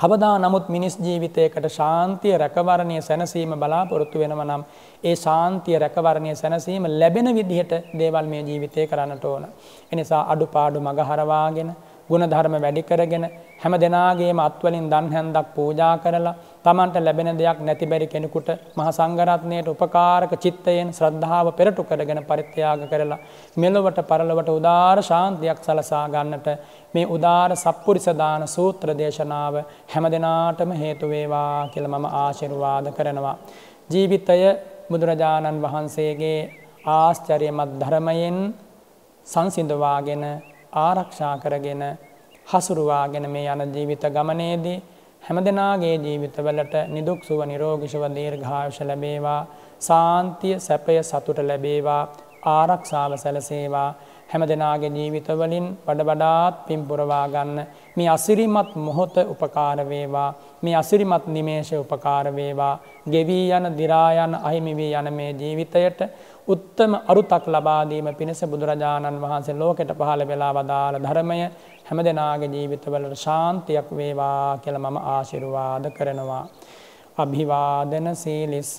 කවදා නමුත් මිනිස් ජීවිතයකට ශාන්තිය රැකවරණය සැනසීම බලාපොරොත්තු වෙනව නම් ඒ ශාන්තිය රැකවරණය සැනසීම ලැබෙන විදිහට දේවල් මේ ජීවිතය කරන්නට ඕන. එනිසා අඩුපාඩු මගහරවාගෙන ගුණධර්ම වැඩි කරගෙන හැම දෙනාගේම අත්වලින් දන් හැන්දක් පූජා කරලා තමන්ට ලැබෙන දෙයක් නැතිබැරි කෙනෙකුට මහ සංගරත්නයට උපකාරක චිත්තයෙන් ශ්‍රද්ධාව පෙරටු කරගෙන පරිත්‍යයාග කරලා මෙලොවට පරලවට උදාර ශාන්තියක් සලසා ගන්නට මේ උදාර සප්පුරිසදාන සූත්‍ර දේශනාව හැම දෙනාටම හේතුවේවා කියල මම ආශිරුවාද කරනවා. ජීවිතය බුදුරජාණන් වහන්සේගේ ආශ්චරයමත් ධරමයෙන් සංසිඳවාගෙන ආරක්ෂා කරගෙන හසුරුවාගෙන මේ යන ජීවිත ගමනේදී හැම දෙනාගේ ජීවිතවලට නිදුක් සුව නිරෝගිෂව දීර්ඝායුෂ ලැබේවා සාන්තිය සැපය සතුට ලැබේවා ආරක්ෂාව සැලසේවා හැම දෙනාගේ ජීවිතවලින් වඩබඩාත් පින්පුරවා ගන්න මේ අසිරිමත් මොහොත උපකාර වේවා මේ අසිරිමත් නිමේෂය උපකාර වේවා ගෙවී යන දිරා යන අහිමි වී යන මේ ජීවිතයට උත්තම අරුතක් ලබාදීම පිණිස බුදුරජාණන් වහන්සේ ලෝකෙට පහළ වෙලා වදාළ ධර්මය හැම දෙනාගේ ජීවිතවලට ශාන්තියක් වේවා කියල මම ආශිරුවාද කරනවා. අභිවාදන සීලිස්ස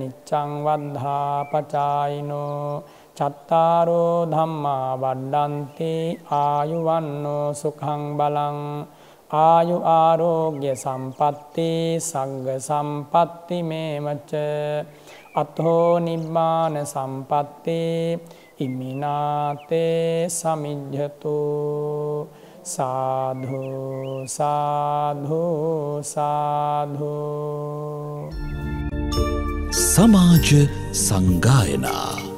නිච්චං වද්ධා පචායිනෝ චත්තාරෝ ධම්මා වඩ්ඩන්ති ආයුවන්නෝ සුකං බලං ආයු ආරෝග්‍ය සම්පත්ති සංග සම්පත්ති මේමච්ච අතෝ නිබ්බාන සම්පත්තේ ඉමිනාතේ සමිජ්ජතු සාධු සාධු සාධු සමාජ සංගායනා